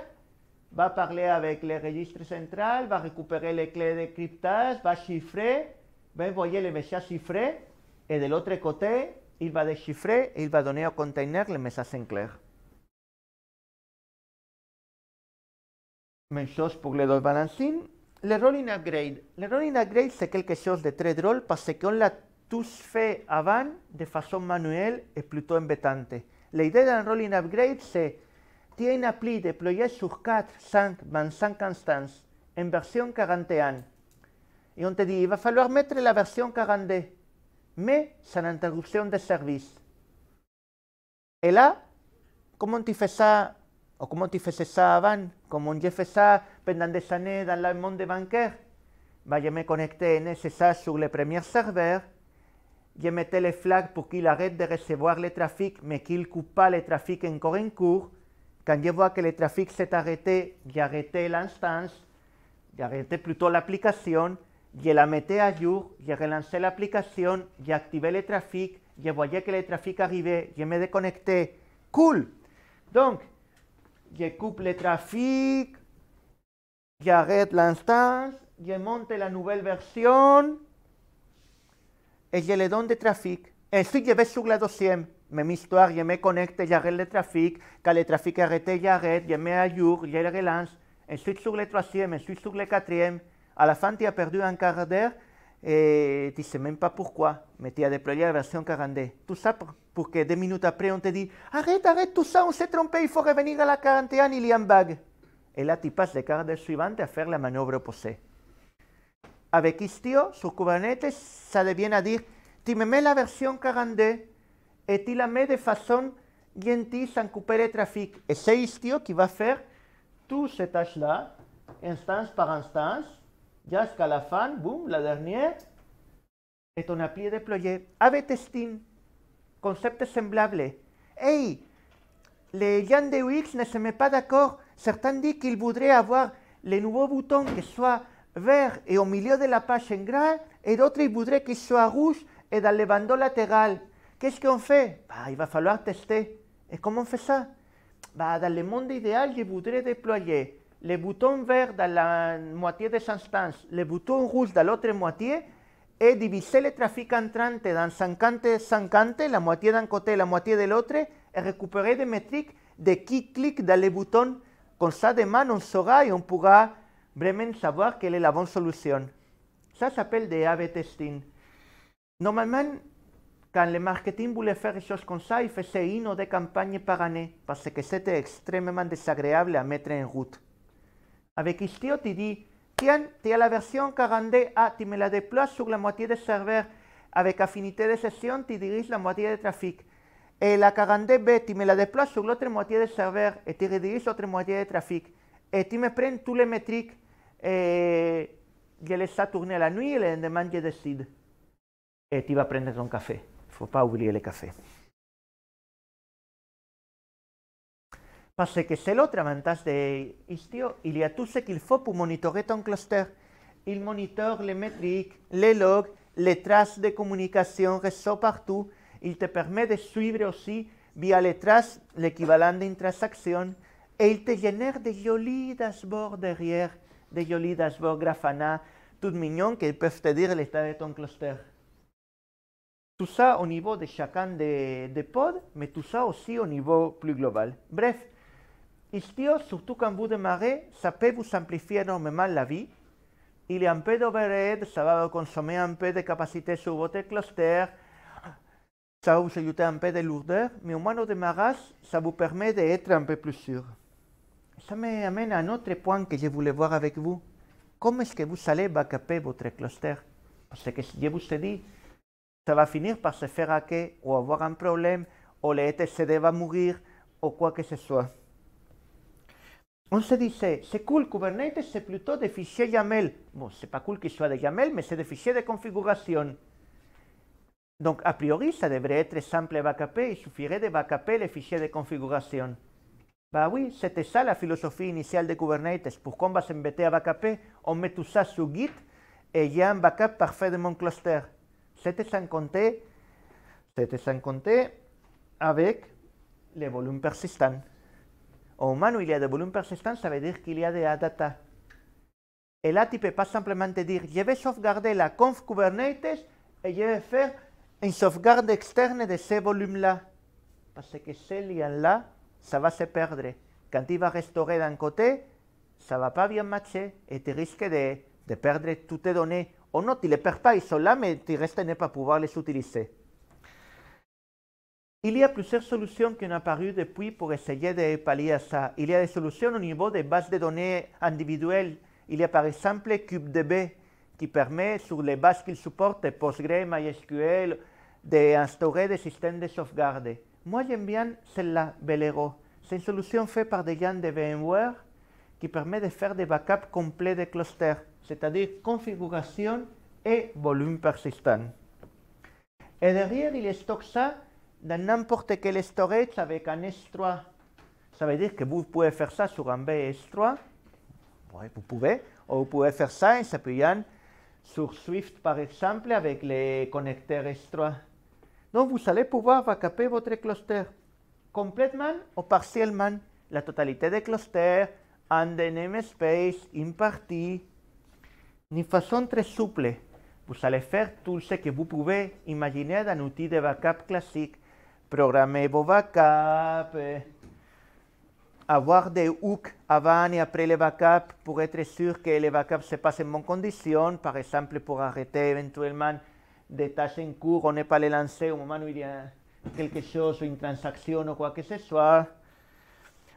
va a parler avec el registro central, va a récupérer les clés de cryptage, va a chiffrer, va a envoyer les messages chiffrés, del otro côté, il va déchiffrer et il va donner au container le message Sinclair. Même chose pour les deux balancing. Le rolling upgrade. Le rolling upgrade, c'est quelque chose de très drôle parce qu'on l'a tous fait avant de façon manuelle et plutôt embêtante. L'idée d'un rolling upgrade, c'est tu as une appli déployée sur 4, 5, 25 instances en version 41. Et on te dit, il va falloir mettre la version 42 mais sans interruption de service. Et là, ou antifesá o como ça avant, como un ça pendant des années dans le monde bancaire, bah, je me connectais nécessaire sur le premier serveur, je mettais les flags pour qu'il arrête de recevoir le trafic, mais qu'il coupe pas le trafic encore en cours. Quand je vois que le trafic s'est arrêté, j'arrêtais l'instance, j'arrêtais plutôt l'application, y la meté a jour, i relancé l'application, y activé le trafic, i voyé que le trafic arrivait, y me déconnecté. Cool! Donc, je coupe le trafic, j'arrête l'instance, je monte la nouvelle version, et je le donne de trafic. Ensuite, je vais sur la deuxième. Même histoire, je me connecte, j'arrête le trafic. Quand le trafic est arrêté, j'arrête, je mets à jour, je le relance. Ensuite sur le troisième, ensuite sur le quatrième. à la fin, tu as perdu un quart eh, d'heure et tu ne sais même pas pourquoi, mais tu as déployé la version 42. Tout ça pour, que deux minutes après, on te dit Arrête, arrête tout ça, on s'est trompé, il faut revenir à la 41, il y a un bug. Et là, tu passes le quart d'heure suivante à faire la manœuvre opposée. Avec Istio, sur Kubernetes, ça devient à dire Tu me mets la version 42 et tu la mets de façon gentille sans couper le trafic. Et c'est Istio qui va faire tous ces tâches-là, instance par instance Jazz Calafan, boom, la dernière, est en appli déployé. Avec testing, concept semblable. Hey, les gens de UX ne se mettent pas d'accord. Certains disent qu'ils voudraient avoir les nouveaux boutons qui soit vert et au milieu de la page en gras, et d'autres ils voudraient qu'ils soit rouge et dans les bandeaux latérales. Qu'est-ce qu'on fait bah, Il va falloir tester. Et comment on fait ça bah, Dans le monde idéal, je voudrais déployer le bouton vert de la moitié de Saint-Stans, le bouton rouge de l'autre moitié, et diviser le trafic entrant dans 50-50, la moitié d'un côté, la moitié de l'autre, et récupérer des métriques de qui clique dans les boutons. Con ça, demain, on saura et on pourra vraiment savoir quelle est la bonne solution. Ça s'appelle des A-B testing. Normalmente, quand le marketing voulait faire des choses comme ça, il faisait une ou deux campagnes par année, parce que c'était extrêmement désagréable à mettre en route. Avec Istio, tu dis, tiens, tu as la version 40A, ah, tu me la déploies sur la moitié des serveurs. Avec affinité de session, tu diriges la moitié du trafic. Et la 40 b tu me la déploies sur l'autre moitié des serveurs et tu rediriges l'autre moitié du trafic. Et tu me prends tous les métriques et je les laisse tourner la nuit et le lendemain, je décide. Et tu vas prendre ton café. faut pas oublier le café. la otra ventaja de istio, il y a tout ce qu'il faut pour monitorer ton cluster. Il monitor les métriques, les logs, les traces de communication réseau partout. Il te permet de suivre aussi via les traces l'équivalent d'une transaction et il te de des jolis dashboards derrière, de jolis dashboards Grafana, tout mignon que peuvent te dire l'état de ton cluster. Todo ça au niveau de chacun de de pods, mais tout ça aussi au niveau plus global. Bref, Istio, surtout quand vous démarrez, ça peut vous simplifier énormément la vie. Il y a un peu d'overhead, ça va vous consommer un peu de capacité sur votre cluster, ça va vous ajouter un peu de lourdeur, mais au moins au démarrage, ça vous permet d'être un peu plus sûr. Ça m'amène à un autre point que je voulais voir avec vous. Comment est-ce que vous allez backuper votre cluster Parce que si je vous ai dit, ça va finir par se faire hacker ou avoir un problème, ou le e va mourir, ou quoi que ce soit. 11 dice, Secul Kubernetes se plutó de fichier YAML. Bon, cul que soit de YAML, mais c'est de fichier de configuración Donc, a priori, ça devrait être simple backup y Il suffirait de backup le fichiers de configuration. Bah oui, c'était ça la philosophie initiale de Kubernetes. Pourquoi on va s'embêter à backup On met tout ça sous Git et il y a un backup parfait de mon cluster. C'était sans compter, c'était sans compter avec le volume persistant o ilia de volum persistanza veut dire qu'il y a de la data. Et là, tu peux pas simplement te dire, je vais sauvegarder la conf Kubernetes et je vais faire une sauvegarde externe de ce volumes là Parce que ce lien-là, ça va se perdre. Quand tu vas restaurer d'un côté, ça va pas bien matcher et tu risques de, de perdre toutes tes données. Ou non, tu ne les perds pas là, mais tu restes à ne pas pouvoir les utiliser. Il y a plusieurs solutions qui ont apparu depuis pour essayer de pallier à ça. Il y a des solutions au niveau des bases de données individuelles. Il y a par exemple CubeDB qui permet, sur les bases qu'il supporte, PostgreSQL, MySQL, d'instaurer des systèmes de sauvegarde. Moi, j'aime bien celle-là, Belero. C'est une solution faite par des gens de VMware qui permet de faire des backups complets de clusters, c'est-à-dire configuration et volume persistant. Et derrière, il stocke ça dans n'importe quel storage avec un S3. Ça veut dire que vous pouvez faire ça sur un bs 3 vous pouvez. Ou vous pouvez faire ça en s'appuyant sur Swift, par exemple, avec les connecteurs S3. Donc, vous allez pouvoir vacaper votre cluster complètement ou partiellement. La totalité des clusters, un des namespace, une partie, d'une façon très souple. Vous allez faire tout ce que vous pouvez imaginer d'un outil de backup classique. Programmer vos backups. Avoir des hooks avant et après les backups pour être sûr que les backups se passent en bonne condition. Par exemple, pour arrêter éventuellement des tâches en cours, on n'est pas les lancer au moment où il y a quelque chose ou une transaction ou quoi que ce soit.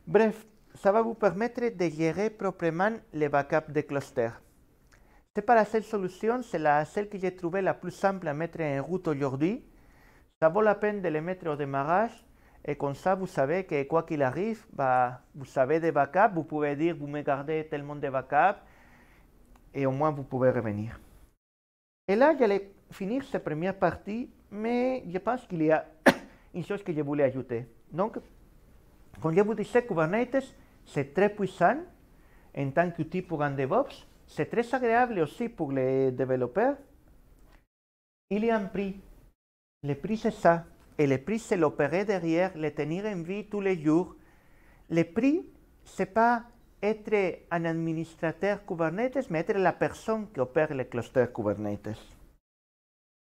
Bref, ça va vous permettre de gérer proprement les backups des clusters. C'est n'est pas la seule solution, c'est la celle que j'ai trouvée la plus simple à mettre en route aujourd'hui. Ça vaut la peine de les mettre au démarrage et comme ça, vous savez que quoi qu'il arrive, bah, vous avez des backups. Vous pouvez dire, vous me gardez tellement de backups et au moins vous pouvez revenir. Et là, j'allais finir cette première partie, mais je pense qu'il y a <coughs> une chose que je voulais ajouter. Donc, comme je vous disais, Kubernetes, c'est très puissant en tant qu'outil pour un DevOps. C'est très agréable aussi pour les développeurs. Il y a un prix le prix, c'est ça. Et le prix, c'est l'opérer derrière, le tenir en vie tous les jours. Le prix, n'est pas être un administrateur Kubernetes, mais être la personne qui opère le cluster Kubernetes.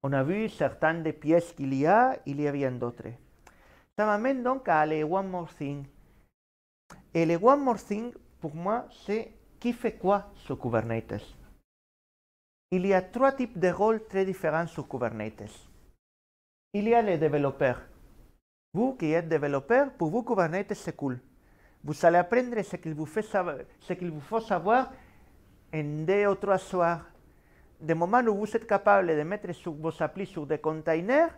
On a vu certaines des pièces qu'il y a, il y a d'autres. Ça m'amène donc à One More Thing. Et le One More Thing, pour moi, c'est qui fait quoi sur Kubernetes. Il y a trois types de rôles très différents sur Kubernetes il y a les développeurs. Vous qui êtes développeur, pour vous, Kubernetes, c'est cool. Vous allez apprendre ce qu'il vous, vous faut savoir en deux ou trois soirs. Des moment où vous êtes capable de mettre sur vos applis sur des containers,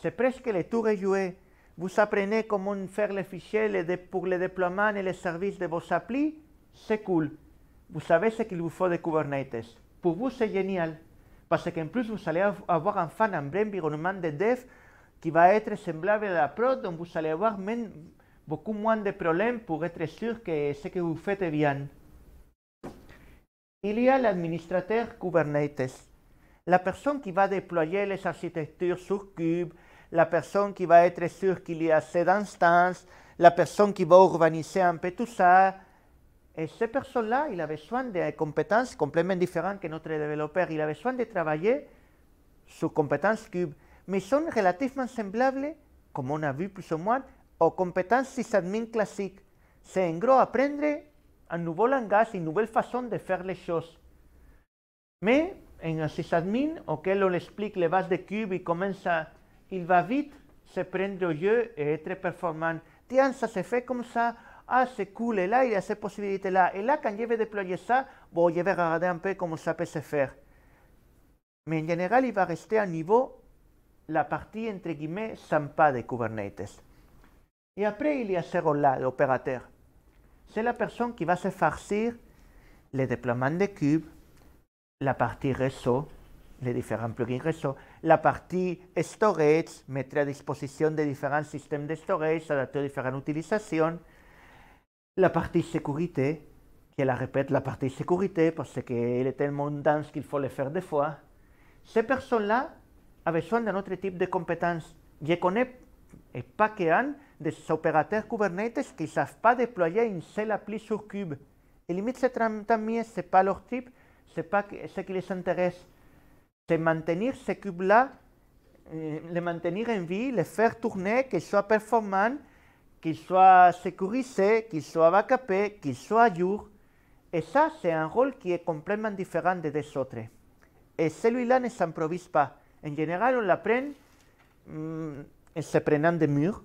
c'est presque le tour est joué. Vous apprenez comment faire les fichiers pour le déploiement et les services de vos applis, c'est cool. Vous savez ce qu'il vous faut de Kubernetes. Pour vous, c'est génial. Parce qu'en plus, vous allez avoir enfin un vrai environnement de dev qui va être semblable à la prod, donc vous allez avoir même beaucoup moins de problèmes pour être sûr que ce que vous faites est bien. Il y a l'administrateur Kubernetes, la personne qui va déployer les architectures sur cube, la personne qui va être sûre qu'il y a assez d'instances, la personne qui va organiser un peu tout ça, et ces personne là il avait besoin de compétences complètement différentes que notre développeur. Il avait besoin de travailler sur compétences cubes, mais sont relativement semblables, comme on a vu plus ou moins, aux compétences sysadmin classiques. C'est en gros apprendre un nouveau langage, une nouvelle façon de faire les choses. Mais en sysadmin, auquel on explique les bases de cubes et commence à, il va vite se prendre au jeu et être performant. Tiens, ça se fait comme ça, il y a cette possibilité-là. Et là, quand je vais déployer ça, bon, je vais regarder un peu comment ça peut se faire. Mais en général, il va rester à niveau la parte entre guillemets, sympa de Kubernetes. Et après, il y a ce rôle-là, l'opérateur. C'est la personne qui va se farcir le déploiement de cubes, la partie réseau, les différents plugins réseau, la partie storage, mettre à disposition de différents systèmes de storage adaptés a diferentes utilisations, La partie sécurité, la répète la partie sécurité parce qu'elle est tellement dense qu'il faut le faire des fois, ces personnes-là avaient besoin d'un autre type de compétences. Je connais et pas qu'un des opérateurs Kubernetes qui ne savent pas déployer une seule appli sur Cube. Et limite, c'est mieux, ce n'est pas leur type, ce n'est pas ce qui les intéresse. C'est maintenir ces cubes-là, euh, les maintenir en vie, les faire tourner, qu'ils soient performants qu'il soit sécurisé, qu'il soit backupés, qu'il soit à jour. Et ça, c'est un rôle qui est complètement différent des autres. Et celui-là ne s'improvise pas. En général, on l'apprend mm, en se prenant des murs.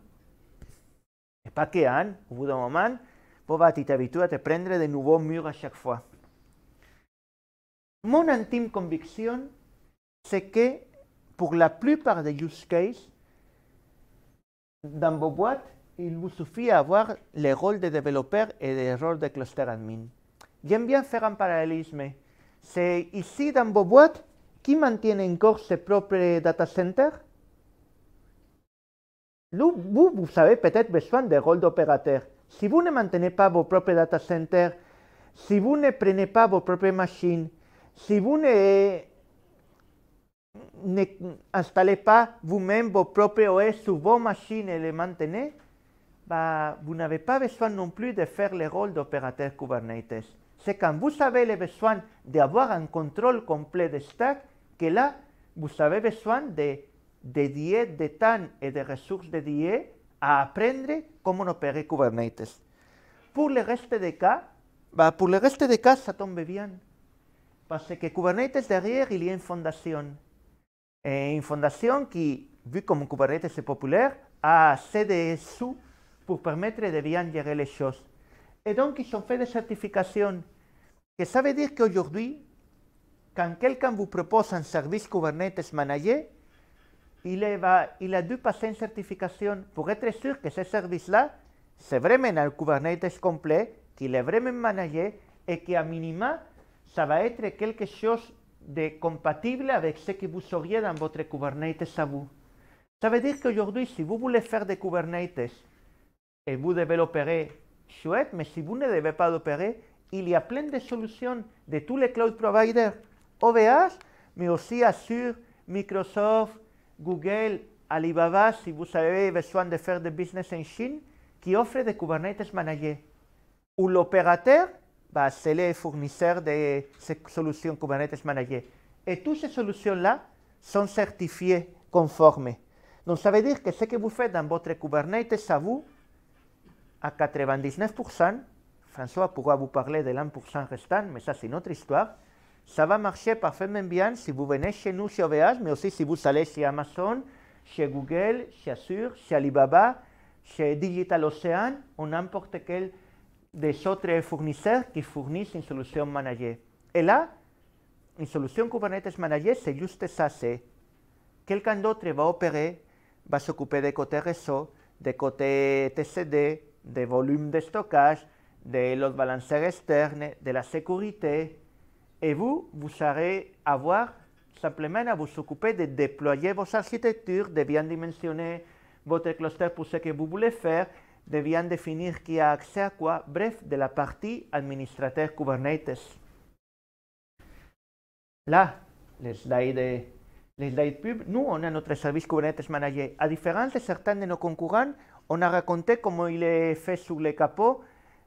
Et pas que, un hein, au bout d'un moment, vous bah, tu à te prendre de nouveaux murs à chaque fois. Mon intime conviction, c'est que pour la plupart des use cases, dans vos boîtes, il vous suffit d'avoir les rôles de développeur et les rôles de cluster admin. J'aime bien faire un parallélisme. C'est ici dans vos boîtes qui maintient encore ses propres data centers. Vous, vous avez peut-être besoin de rôles d'opérateur. Si vous ne maintenez pas vos propres data centers, si vous ne prenez pas vos propres machines, si vous ne, n'installez pas vous-même vos propres OS sur vos machines et les maintenez, bah, vous n'avez pas besoin non plus de faire le rôle d'opérateur Kubernetes. C'est quand vous avez le besoin d'avoir un contrôle complet de stack que là, vous avez besoin de dédier de temps et de ressources dédiées à apprendre comment opérer Kubernetes. Pour le reste des cas, bah, pour le reste de cas, ça tombe bien. Parce que Kubernetes, derrière, il y a une fondation. Et une fondation qui, vu comme Kubernetes est populaire, a assez de sous pour permettre de bien gérer les choses. Et donc, ils ont fait des certifications. Que ça veut dire qu'aujourd'hui, quand quelqu'un vous propose un service Kubernetes managé, il, il a dû passer une certification pour être sûr que ce service-là, c'est vraiment un Kubernetes complet, qu'il est vraiment managé et qu'à minima, ça va être quelque chose de compatible avec ce que vous auriez dans votre Kubernetes à vous. Ça veut dire qu'aujourd'hui, si vous voulez faire des Kubernetes et vous devez l'opérer, chouette, mais si vous ne devez pas l'opérer, il y a plein de solutions de tous les cloud providers, OVH, mais aussi Azure, Microsoft, Google, Alibaba, si vous avez besoin de faire des business en Chine, qui offrent des Kubernetes managés, où l'opérateur, c'est le fournisseur de ces solutions Kubernetes managées. Et toutes ces solutions-là sont certifiées conformes. Donc ça veut dire que ce que vous faites dans votre Kubernetes à vous, à 99%, François pourra vous parler de l'1% restant, mais ça c'est une autre histoire, ça va marcher parfaitement bien si vous venez chez nous chez OVH, mais aussi si vous allez chez Amazon, chez Google, chez Azure, chez Alibaba, chez Digital Ocean ou n'importe quel des autres fournisseurs qui fournissent une solution managée. Et là, une solution Kubernetes managée, c'est juste ça, c'est quelqu'un d'autre va opérer, va s'occuper des côtés réseau, des côtés TCD, des volumes de stockage, de los balancers externes, de la sécurité. Et vous, vous allez avoir simplement à vous occuper de déployer vos architectures, de bien dimensionner votre cluster pour ce que vous voulez faire, de bien définir qui a accès à quoi, bref, de la partie administrateur Kubernetes. Là, les slides, les slides pub, nous, on a notre service Kubernetes Manager. À différence de certains de nos concurrents, on a raconté comment il est fait sous le capot.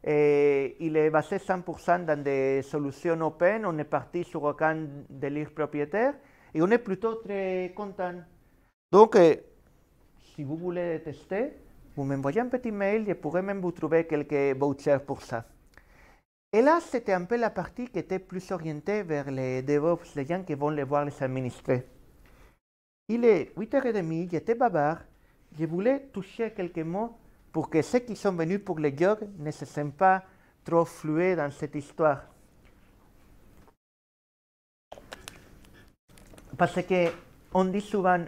il est eh, basé 100% dans des solutions open. On est parti sur aucun délire propriétaire et on est plutôt très content. Donc, eh, si vous voulez tester, vous m'envoyez un petit mail, je pourrais même vous trouver quelques vouchers pour ça. Et là, c'était un peu la partie qui était plus orientée vers les DevOps, les gens qui vont les voir les administrer. Il est 8h30, j'étais bavard, je voulais toucher quelques mots pour que ceux qui sont venus pour le yoga ne se sentent pas trop flués dans cette histoire. Parce que on dit souvent,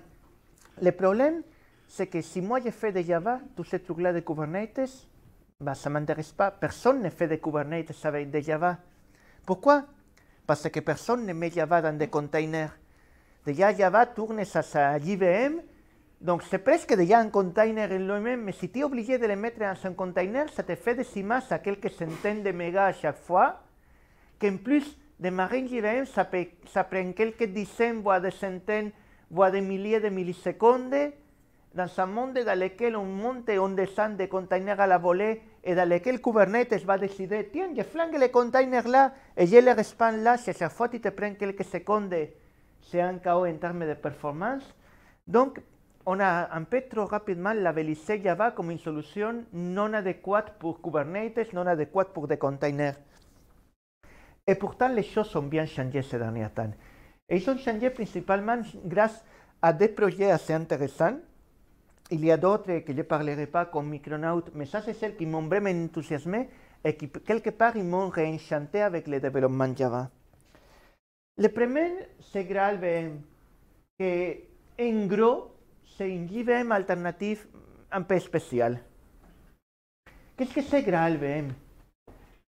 le problème, c'est que si moi je fais de Java, tous ces trucs-là de Kubernetes, bah, ça ne m'intéresse pas. Personne ne fait de Kubernetes avec de Java. Pourquoi Parce que personne ne met Java dans des containers. Déjà, Java tourne ça à IBM Donc c'est presque déjà un container en lui-même, mais si tu es obligé de le mettre dans un container, ça te fait des images à quelques centaines de mégas à chaque fois, en plus de marine JVM, ça, peut, ça prend quelques dizaines, voire des centaines, voire des milliers de millisecondes, dans un monde dans lequel on monte on descend des containers à la volée, et dans lequel Kubernetes va décider, tiens, je flingue les containers là, et je les respawn là, si à chaque fois tu te prends quelques secondes, c'est un chaos en termes de performance. Donc, Ona ampetro rapidman la velicella Java como solución non adequat para Kubernetes, non adequat pour container. containers. por tanto, les choses son bien changé ces derniers e temps. Et ils ont changé principalmente grâce à des projets assez intéressants. Il y a que je ne parlerai pas comme Micronaut, mais ça c'est me qui m'ont vraiment enthousiasmé et qui quelque part ils m'ont réenchanté avec le développement Java. Le premier, c'est grave que en gros, سينجيبهم الترناتيف en بي سبيسيال Qu'est-ce que c'est grave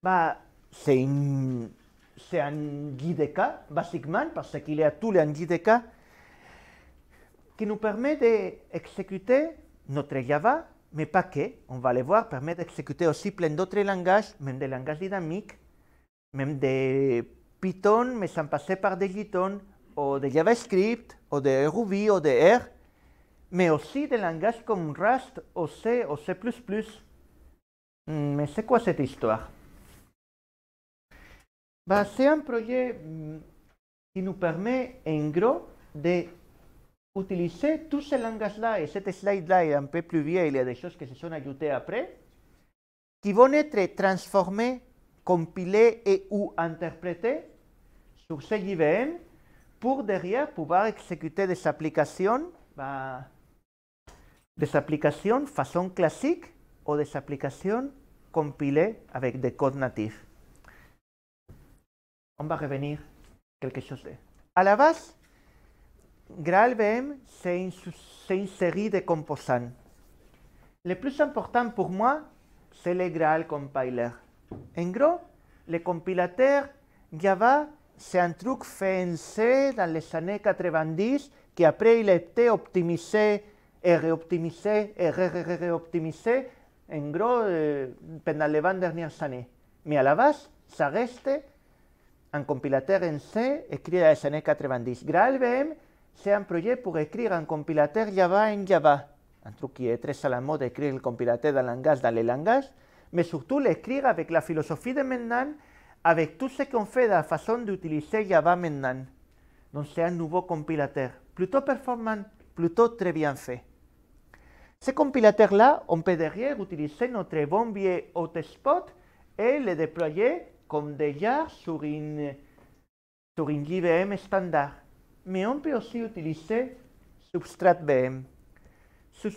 Bah, c'est une... se un guide de cas, basiquement, parce qu'il y ha tous les guides de cas qui nous permet d'exécuter notre Java, mais pas que, on va le voir, permet d'exécuter aussi plein d'autres langages, même des langages dynamiques, même des Python, mais sans passer par des Python, ou des JavaScript, ou des Ruby, ou des R, mais aussi des langages comme Rust, ou C ou C++. Mais mm, c'est quoi cette histoire C'est un projet qui mm, nous permet, en gros, d'utiliser tous ces langages-là. Et cette slide-là est un peu plus vieille, il y a des choses qui se sont ajoutées après, qui vont être transformées, compilées et ou interprétées sur ces JVM pour derrière pouvoir exécuter des applications bah, Desaplicación façon classique o desaplicación compilée avec des codes natifs. On va revenir quelque chose de... A la base, GraalVM, es una serie de composants. Le plus important pour moi, c'est el Graal Compiler. En gros, le compilateur Java, c'est un truc fait en C dans les años 90 qui après il a optimisé R-optimicé, en gros, les eh, pendalevan ni années. Mais à la base, ça un compilateur en C escrito dans les années 90. GraalVM, c'est un projet pour écrire un compilateur Java en Java. Un truc qui est très à la mode, écrire le compilateur de langage dans les Me mais surtout l'écrire avec la philosophie de maintenant, avec tout ce qu'on fait de la façon d'utiliser Java maintenant. Donc c'est un nouveau compilateur, plutôt performant, plutôt très bien fait. Ce compilateur là on peut derrière utiliser notre bon vieux hotspot et le déployer comme déjà sur une, sur une JVM standard. Mais on peut aussi utiliser Substrat VM. ce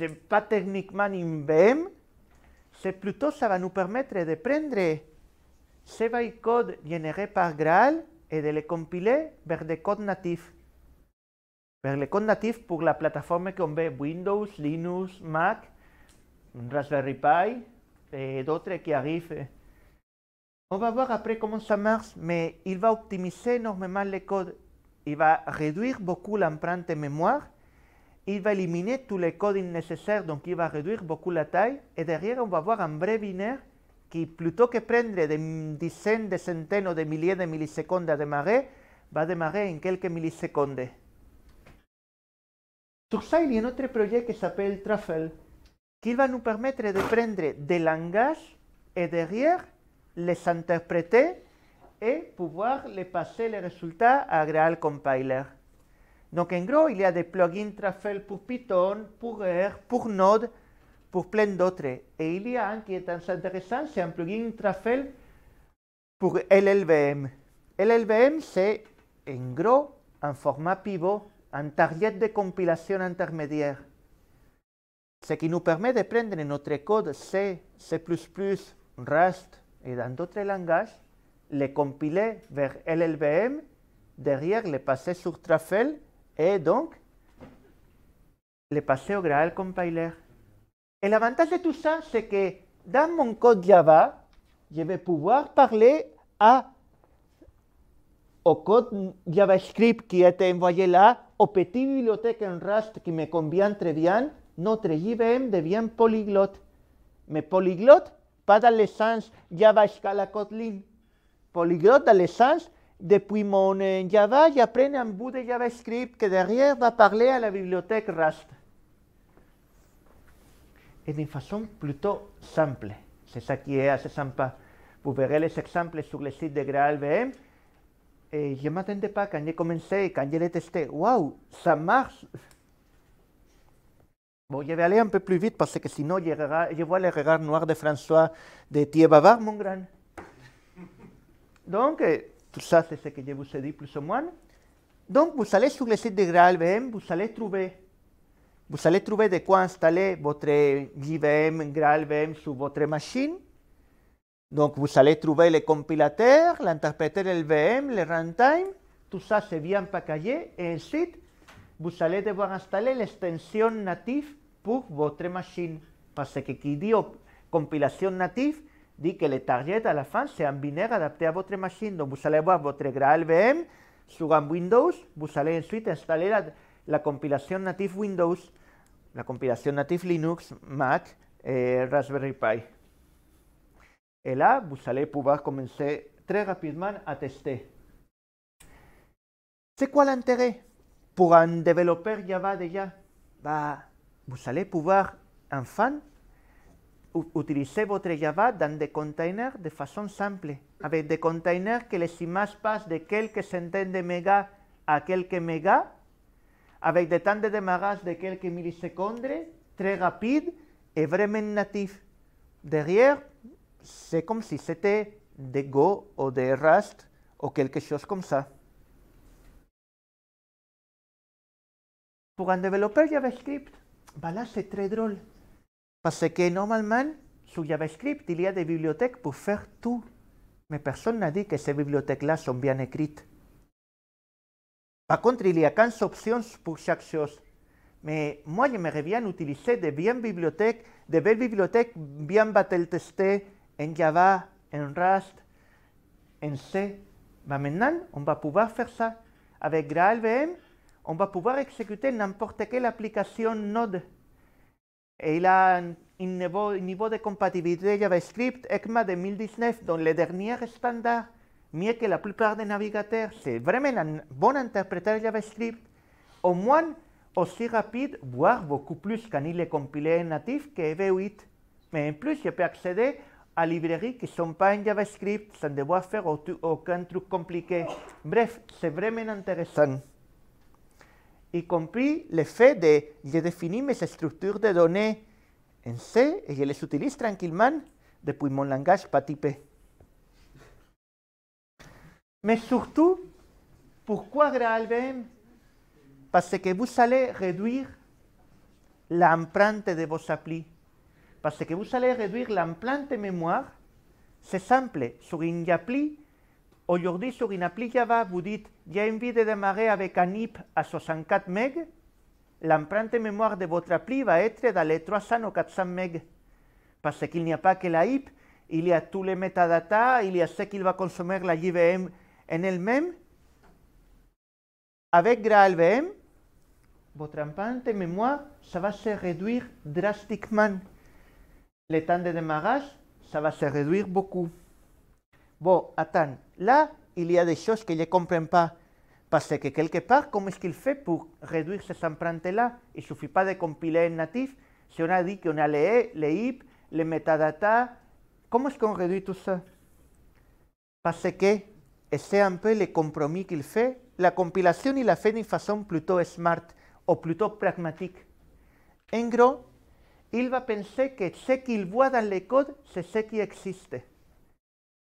n'est pas techniquement une VM, c'est plutôt ça va nous permettre de prendre ces code générés par Graal et de les compiler vers des codes natifs. Perlecon natif pour la plataforma que ve Windows, Linux, Mac, Raspberry Pi eh, d'autres que arrivent. On va voir après comment ça marche, mais il va optimiser énormément le code. Il va réduire beaucoup l'empreinte mémoire. Il va éliminer tous les codes nécessaires, donc il va réduire beaucoup la taille. Et derrière, on va voir un vrai binaire qui, plutôt que prendre des dizaines, des centaines ou des milliers de millisecondes à démarrer, va démarrer en quelques millisecondes ça, il y a un autre projet qui s'appelle Truffle, qui va nous permettre de prendre des langages et derrière les interpréter et pouvoir les passer les résultats à Graal Compiler. Donc en gros, il y a des plugins Truffle pour Python, pour R, pour Node, pour plein d'autres. Et il y a un qui est intéressant, c'est un plugin Truffle pour LLVM. LLVM, c'est en gros un format pivot un target de compilation intermédiaire, ce qui nous permet de prendre notre code C, C++, Rust et dans d'autres langages, les compiler vers LLVM, derrière les passer sur Trafel et donc les passer au Graal Compiler. Et l'avantage de tout ça, c'est que dans mon code Java, je vais pouvoir parler à, au code JavaScript qui été envoyé là petit biblioteca en rast que me convian bien, no trejibem de bien poliglot. Me poliglot, para lesans Java, Scala, kotlin. Poliglot da lesans, depuis mon Java, euh, j'apprends un bout de JavaScript que derrière va parler à la bibliothèque Rust. Et d'une façon plutôt simple. C'est ça qui est assez sympa. Vous verrez les exemples sur le site de GraalVM. et eh, je ne m'attendais pas quand j'ai commencé, quand j'ai testé. Waouh, ça marche Bon, je vais aller un peu plus vite parce que sinon, je, je vois le regard noir de François de Thier Bavard, mon grand. Donc, eh, tout ça, c'est ce que je vous ai dit plus ou moins. Donc, vous allez sur le site de GraalVM, vous allez trouver. Vous allez trouver de quoi installer votre JVM, GraalVM sur votre machine. Donc vous allez trouver le compilateur, l'interpréteur LVM, le runtime, tout ça c'est bien packagé, et ensuite vous allez devoir installer l'extension native pour votre machine. Parce que qui dit compilation native dit que le target à la fin c'est un binaire adapté à votre machine. Donc vous allez voir votre GraalVM sur un Windows, vous allez ensuite installer la, la compilation native Windows, la compilation native Linux, Mac et Raspberry Pi là, vous allez pouvoir commencer très rapidement à tester. C'est quoi l'intérêt pour un développeur Java déjà bah, Vous allez pouvoir enfin utiliser votre Java dans des containers de façon simple, avec des containers que les images passent de quelques centaines de mégas à quelques mégas, avec des temps de démarrage de quelques millisecondes, très rapide et vraiment natif. Derrière, c'est comme si c'était de Go o de Rust o quelque chose comme ça. Pour un développeur JavaScript, bah là c'est très drôle. Parce que normalement, sur JavaScript, il y a des bibliothèques pour faire tout. Mais personne n'a dit que ces bibliothèques-là sont bien écrites. Par contre, il y a 15 options pour chaque chose. Mais moi, j'aimerais bien utiliser de bien bibliothèques, de belles bibliothèques bien battle-testées, en Java, en Rust, en C. Mais maintenant, on va pouvoir faire ça. Avec GraalVM, on va pouvoir exécuter n'importe quelle application Node. Et il a un, niveau, de compatibilité JavaScript ECMA 2019 dont les derniers standards, mieux que la plupart des navigateurs. C'est vraiment un bon interpréter JavaScript. Au moins, aussi rapide, voire beaucoup plus quand il est compilé en natif que e V8. Mais en plus, je peux accéder a librairie que son pas en JavaScript sans devoir faire aucun truc compliqué. Bref, c'est vraiment intéressant. Y compris le fait de je definir mes structures de données en C et je les utilise tranquillement depuis mon langage pas typé. Mais surtout, pourquoi GraalVM Parce que vous allez réduire l'empreinte de vos applis. parce que vous allez réduire l'empreinte mémoire. C'est simple, sur une appli, aujourd'hui sur une appli Java, vous dites j'ai envie de démarrer avec un IP à 64 MB, l'empreinte mémoire de votre appli va être dans les 300 ou 400 MB, parce qu'il n'y a pas que la IP, il y a tous les metadata, il y a ce qu'il va consommer la JVM en elle-même. Avec GraalVM, votre empreinte mémoire, ça va se réduire drastiquement. le tan de démarrage, ça va se réduire beaucoup. Bon, attends, là, il y a des choses qu'ils ne comprennent pas. Parce que quelque part, comment est-ce qu'il fait pour réduire ces empreintes-là Il ne suffit pas de compiler en natif. se on a dit qu'on a les, le IP, les metadata, comment est-ce qu'on réduit tout ça Parce que c'est un peu le compromis qu'il fait. La compilation, il la fait d'une façon plutôt smart ou plutôt pragmatique. En gros, il va pensar que ce qu'il voit dans le code, c'est ce existe.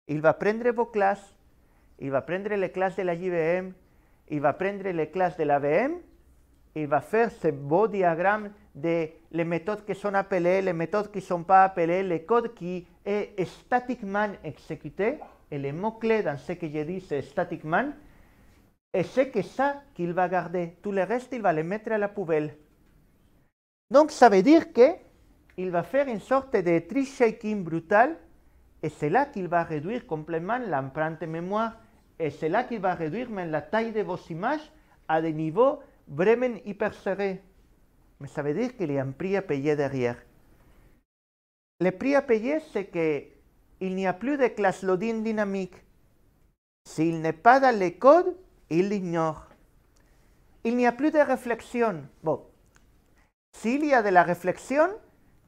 Il va prendre vos classes, il prendre le classes de la JVM, il prendre le classes de la VM, il fer faire ce beau diagramme de les méthodes que sont appelées, les méthodes qui ne pa pas le code qui est statiquement exécuté, et le mot-clé dans ce que j'ai dit, static man, et c'est que ça qu'il va garder. Tout le reste, il va le mettre à la poubelle. Donc, ça veut dire que il va faire une sorte de tree brutal, et c'est là qu'il va réduire complètement l'empreinte mémoire, et c'est là qu'il va réduire même la taille de vos images à des niveaux bremen hyper serrés. Mais ça veut dire que y a un prix payer derrière. Le prix à payer, que il n'y a plus de class loading dynamique. S'il n'est pas dans les codes, il l'ignore. Il n'y a plus de réflexion. Bon. S'il a de la réflexion,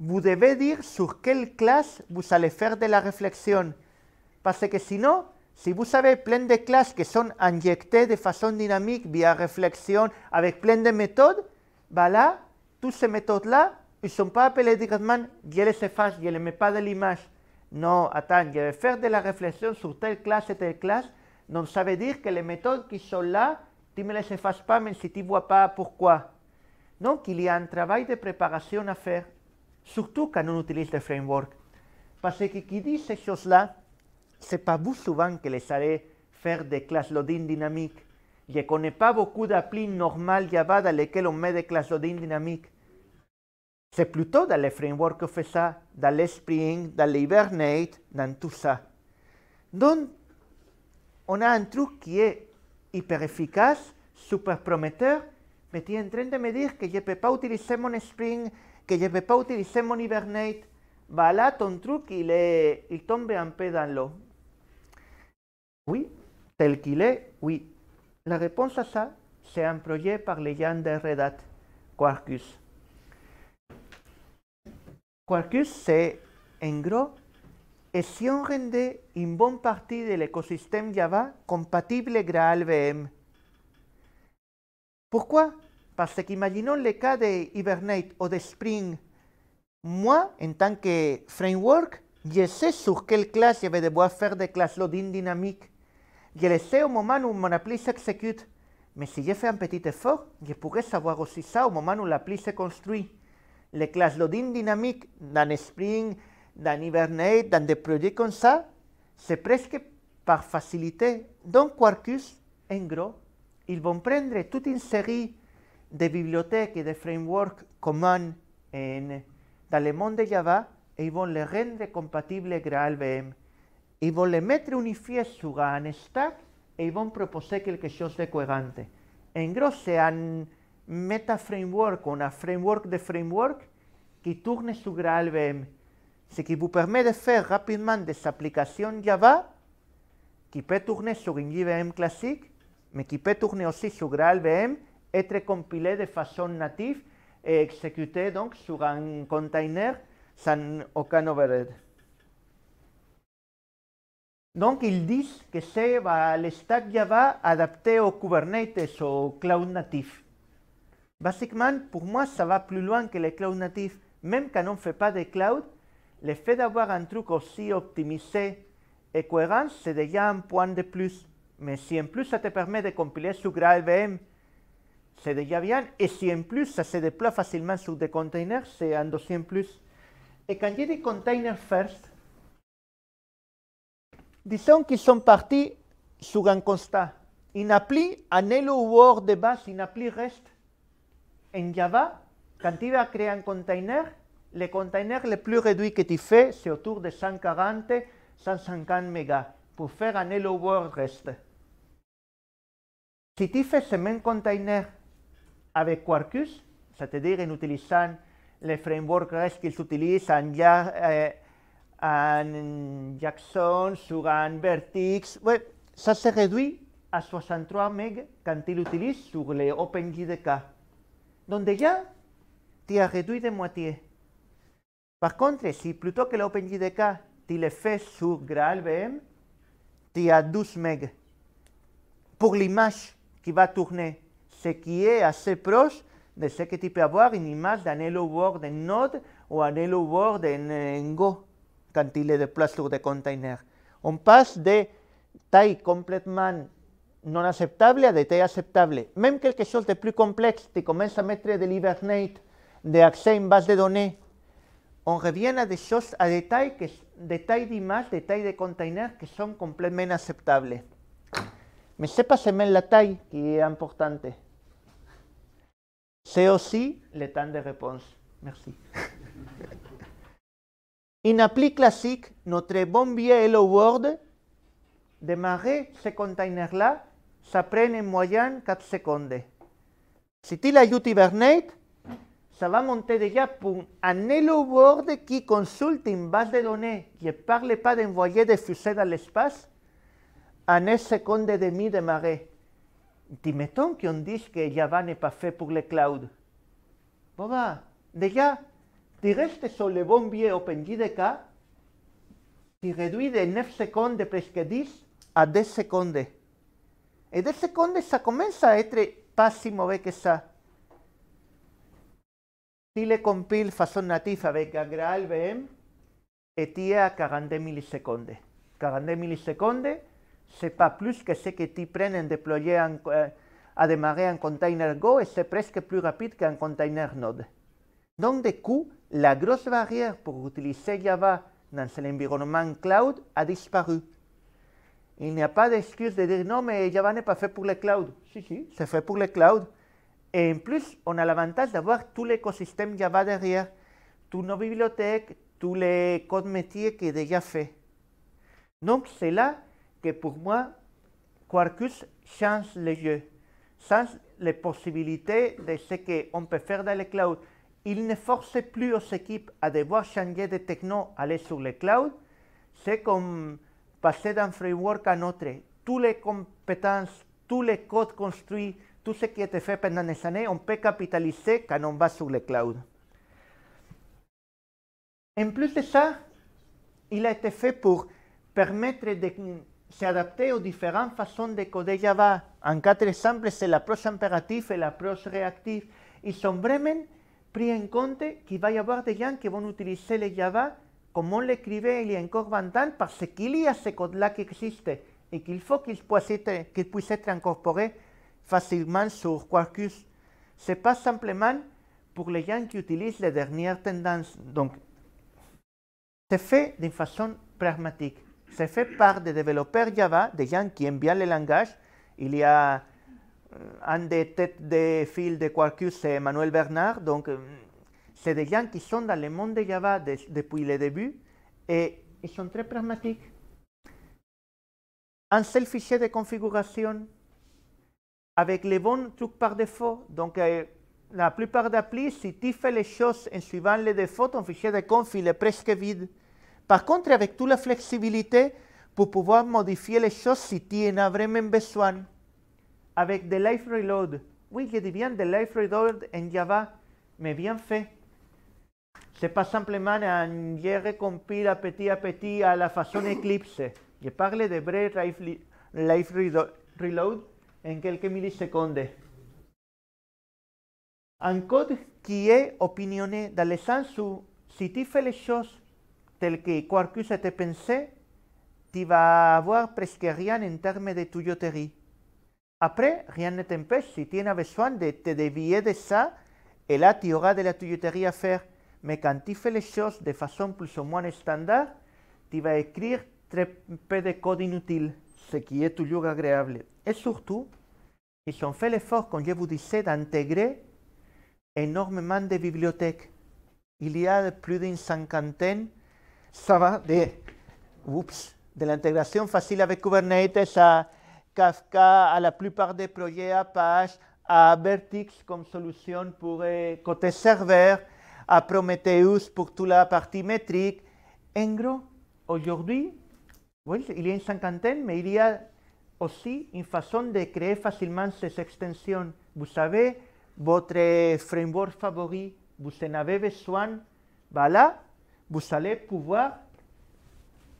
vous devez dire sur quelle classe vous allez faire de la réflexion. Parce que no, si vous avez plein de classes qui sont injectées de façon dynamique via réflexion avec plein de méthodes, bah là, toutes ces méthodes-là, ils ne sont pas appelés directement « je les efface, je ne les mets pas de l'image ». Non, attends, je vais faire de la réflexion sur telle classe et telle classe. Donc ça veut dire que les méthodes qui sont là, tu me les effaces pas, même si tu ne vois pas pourquoi. Donc il y a un travail de préparation à faire. Surtout non utilise le framework. Parce que qui dit ces choses-là, c'est pas que les haré faire des classes loading dynamiques. que connais e pas beaucoup d'applis normales que lo me de classe dynamic classes loading dynamiques. C'est plutôt dans les dans Spring, dans Hibernate, dans Don, on a un truc qui est hyper efficace, super prometteur, me en train de me que je ne peux Spring que je ne vais pas utiliser mon hibernate, voilà ton truc, il, est, il tombe un peu dans l'eau. Oui, tel qu'il est, oui. La réponse à ça, c'est un projet par les gens de Red Hat, Quarkus. Quarkus, c'est en gros, et si on rendait une bonne partie de l'écosystème Java compatible avec VM Pourquoi parce qu'imaginons le cas de Hibernate ou de Spring. Moi, en tant que framework, je sais sur quelle classe je vais devoir faire des classes loading dynamiques. Je le sais au moment où mon appli s'exécute. Mais si je fais un petit effort, je pourrais savoir aussi ça au moment où l'appli se construit. Les classes loading dynamiques dans Spring, dans Hibernate, dans des projets comme ça, c'est presque par facilité. Donc Quarkus, en gros, ils vont prendre toute une série de bibliotecas y de framework común en, el mundo de Java y van a les compatible compatible GraalVM. y vont les mettre unifiés sur un stack y van a proponer quelque chose de coherente. En gros, es un meta-framework, un framework de framework que tourne su GraalVM, ce qui vous permet de faire rapidement des applications Java que peut tourner sur un JVM classique, pero que peut tourner aussi sur GraalVM être compilé de façon native et eh, exécuté donc sur un container sans aucun overhead. Donc ils disent que c'est bah, le Java adapté au Kubernetes, au cloud natif. Basiquement, pour moi, ça va plus loin que le cloud natif. Même quand on ne fait pas de cloud, le fait d'avoir un truc aussi optimisé et cohérent, c'est déjà un point de plus. Mais si en plus ça te permet de compiler sur GraalVM c'est déjà bien. Et si en plus ça se déploie facilement sur des containers, c'est un dossier en plus. Et quand j'ai dit containers first, disons qu'ils sont partis sur un constat. Une appli, un hello world de base, une appli REST en Java, quand tu vas créer un container, le container le plus réduit que tu fais, c'est autour de 140, 150 mégas pour faire un hello world REST. Si tu fais ce même container avec Quarkus, c'est-à-dire en utilisant les frameworks qu'ils utilisent en, eh, en, Jackson, sur un Vertix, ça se réduit à 63 MB quand ils utilise sur les OpenJDK. Donc déjà, tu as réduit de moitié. Par contre, si plutôt que l'OpenJDK, tu le fais sur GraalVM, tu as 12 MB pour l'image qui va tourner ce qui est assez proche de ce que tu peux avoir une image d'un Hello World en Node ou un Hello World en, Go quand de le de sur des containers. On passe de taille complètement non acceptable a de taille acceptable. Même quelque chose de plus complexe, tu commences à mettre de l'hibernate, de accès en base de données. On revient à des choses, à des de containers qui sont complètement acceptables. Mais c'est pas seulement la taille qui est importante también le temps de réponse. Merci. En <laughs> appli classique, notre bon vieux Hello World, démarrer ce container-là, ça prend en moyenne 4 secondes. Si tu l'ajoutes Hibernate, ça va monter déjà pour un Hello World qui consulte une base de données qui ne parle pas d'envoyer des fusées dans l'espace en une seconde et demie démarrer. Dimeton que on dit que ya n'est pas fait pour le cloud. boba, Déjà, ya, restes sur le bon de OpenJDK, ti réduis de 9 secondes presque 10 a 10 secondes. E 10 secondes, sa comienza a être pas si que sa. Si le compile façon nativa avec AgraLVM, et tu es 40 40 millisecondes. 40 c'est pas plus que ce que tu prends en euh, à démarrer un container Go et c'est presque plus rapide qu'un container Node. Donc, du coup, la grosse barrière pour utiliser Java dans l'environnement cloud a disparu. Il n'y a pas d'excuse de dire non, mais Java n'est pas fait pour le cloud. Si, si, c'est fait pour le cloud. Et en plus, on a l'avantage d'avoir tout l'écosystème Java derrière, toutes nos bibliothèques, tous les codes métiers qui est déjà fait. Donc, c'est là que pour moi, Quarkus change le jeu, change les possibilités de ce qu'on peut faire dans le cloud. Il ne force plus aux équipes à devoir changer de techno, aller sur le cloud. C'est comme passer d'un framework à un autre. Toutes les compétences, tous les codes construits, tout ce qui a été fait pendant des années, on peut capitaliser quand on va sur le cloud. En plus de ça, il a été fait pour permettre de se a diferentes façons de coder Java. En per exemple, c'est l'approche impérative et l'approche réactive. Ils son vraiment pris en compte qu'il va y avoir des gens qui vont utiliser le Java comme on l'écrivait il y a encore 20 ans parce qu'il y a ce code-là qui existe et qu'il faut qu'il puisse, être, qu incorporé facilement sur Quarkus. Ce n'est pas simplement pour les que qui utilisent les dernières tendances. Donc, c'est fait d'une façon pragmatique. c'est fait par des développeurs Java, des gens qui aiment bien le langage. Il y a un eh, des têtes de fil de Quarkus, c'est Emmanuel Bernard. Donc, c'est eh, des gens qui sont dans le monde de Java depuis le début et ils sont très pragmatiques. Un seul fichier de configuration avec les bons trucs par défaut. Donc, eh, la plupart d'applis, si tu fais les choses en suivant les défauts, ton fichier de conf, est presque vide. Par contre, avec toute la flexibilité, pour pouvoir modifier les choses si tu en as vraiment besoin. Avec de Life Reload. Oui, je dis bien de Life Reload en Java, mais bien fait. Se pas simplemente un je recompile petit a petit a la façon Eclipse. Je parle de vrai Life Reload en quelques millisecondes. Un code qui est opinionné dans le sens où si tu tel que Quarkus et pensé, vas va avoir presque rien en termes de tuyauterie. Après, rien ne t'empêche, si tu as besoin de te dévier de ça, et là tu auras de la tuyauterie à faire. Mais quand tu fais les choses de façon plus ou moins standard, tu vas écrire très peu de code inutile, ce qui est toujours agréable. Et surtout, ils ont fait l'effort, comme je vous disais, d'intégrer énormément de bibliothèques. Il y a plus d'une cinquantaine va de, ups, de la integración fácil avec Kubernetes a Kafka, a la plupart des projets Apache, a Vertix como solución pour eh, côté a à Prometheus pour toda la parte métrica. En gros, aujourd'hui, well, il y a une cinquantaine, mais il y a aussi une façon de créer facilement ces extensions. Vous savez, votre framework favori, vous en avez besoin, vous allez pouvoir,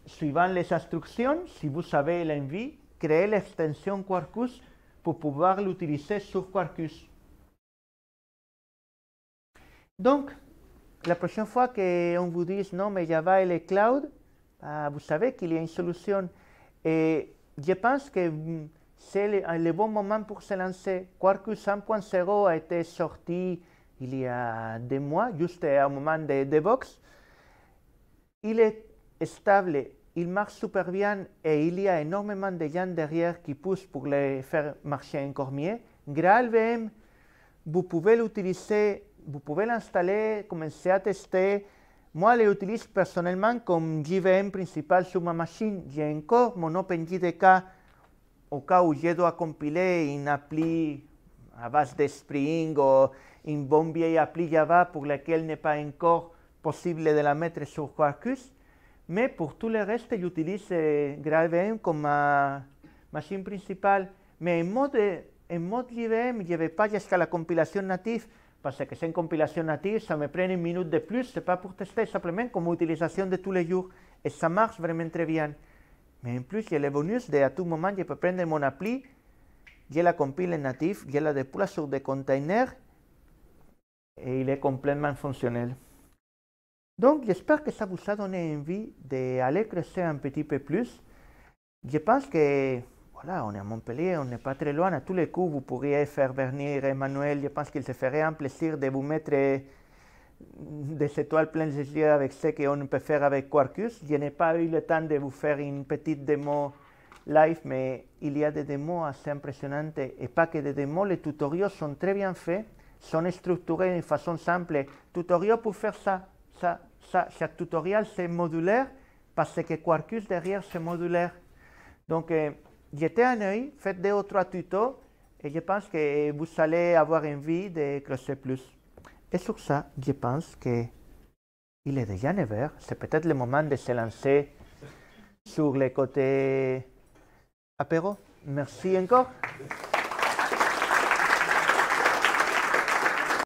suivant les instructions, si vous avez l'envie, créer l'extension Quarkus pour pouvoir l'utiliser sur Quarkus. Donc, la prochaine fois qu'on vous dit non, mais Java et les cloud, bah, vous savez qu'il y a une solution. Et je pense que mm, c'est le, bon moment pour se lancer. Quarkus 1.0 a été sorti il y a des mois, juste au un moment de, DevOps. Il est stable, il marche super bien et il y a énormément de gens derrière qui poussent pour le faire marcher encore mieux. GraalVM, vous pouvez l'utiliser, vous pouvez l'installer, commencer à tester. Moi, je l'utilise personnellement comme JVM principal sur ma machine. J'ai encore mon OpenJDK au cas où je dois compiler une appli à base de Spring ou une bonne vieille appli Java pour laquelle n'est pas encore posible de la mettre sur Quarkus, mais pour tout le reste, j'utilise utilizo comme ma máquina principal pero en modo en mode IBM, je ne vais pas jusqu'à la compilación nativa parce que en compilación nativa, ça me prend une minute de plus, no es pas pour simplemente simplement comme utilisation de todos los días y ça marche vraiment très bien. Mais en plus, j'ai le bonus de à tout moment, je peux prendre mon appli, je la compile en nativo, je la déploie sur des containers, y il est complètement fonctionnel. Donc, j'espère que ça vous a donné envie d'aller creuser un petit peu plus. Je pense que, voilà, on est à Montpellier, on n'est pas très loin. À tous les coups, vous pourriez faire venir Emmanuel. Je pense qu'il se ferait un plaisir de vous mettre euh, des étoiles pleines de yeux avec ce qu'on peut faire avec Quarkus. Je n'ai pas eu le temps de vous faire une petite démo live, mais il y a des démos assez impressionnantes et pas que des démos. Les tutoriels sont très bien faits, sont structurés de façon simple. Tutoriel pour faire ça, ça, chaque tutoriel, c'est modulaire parce que Quarkus derrière, c'est modulaire. Donc, euh, jetez un œil, faites deux ou trois tutos et je pense que vous allez avoir envie de creuser plus. Et sur ça, je pense que il est déjà 9 C'est peut-être le moment de se lancer sur les côtés apéro. Merci encore.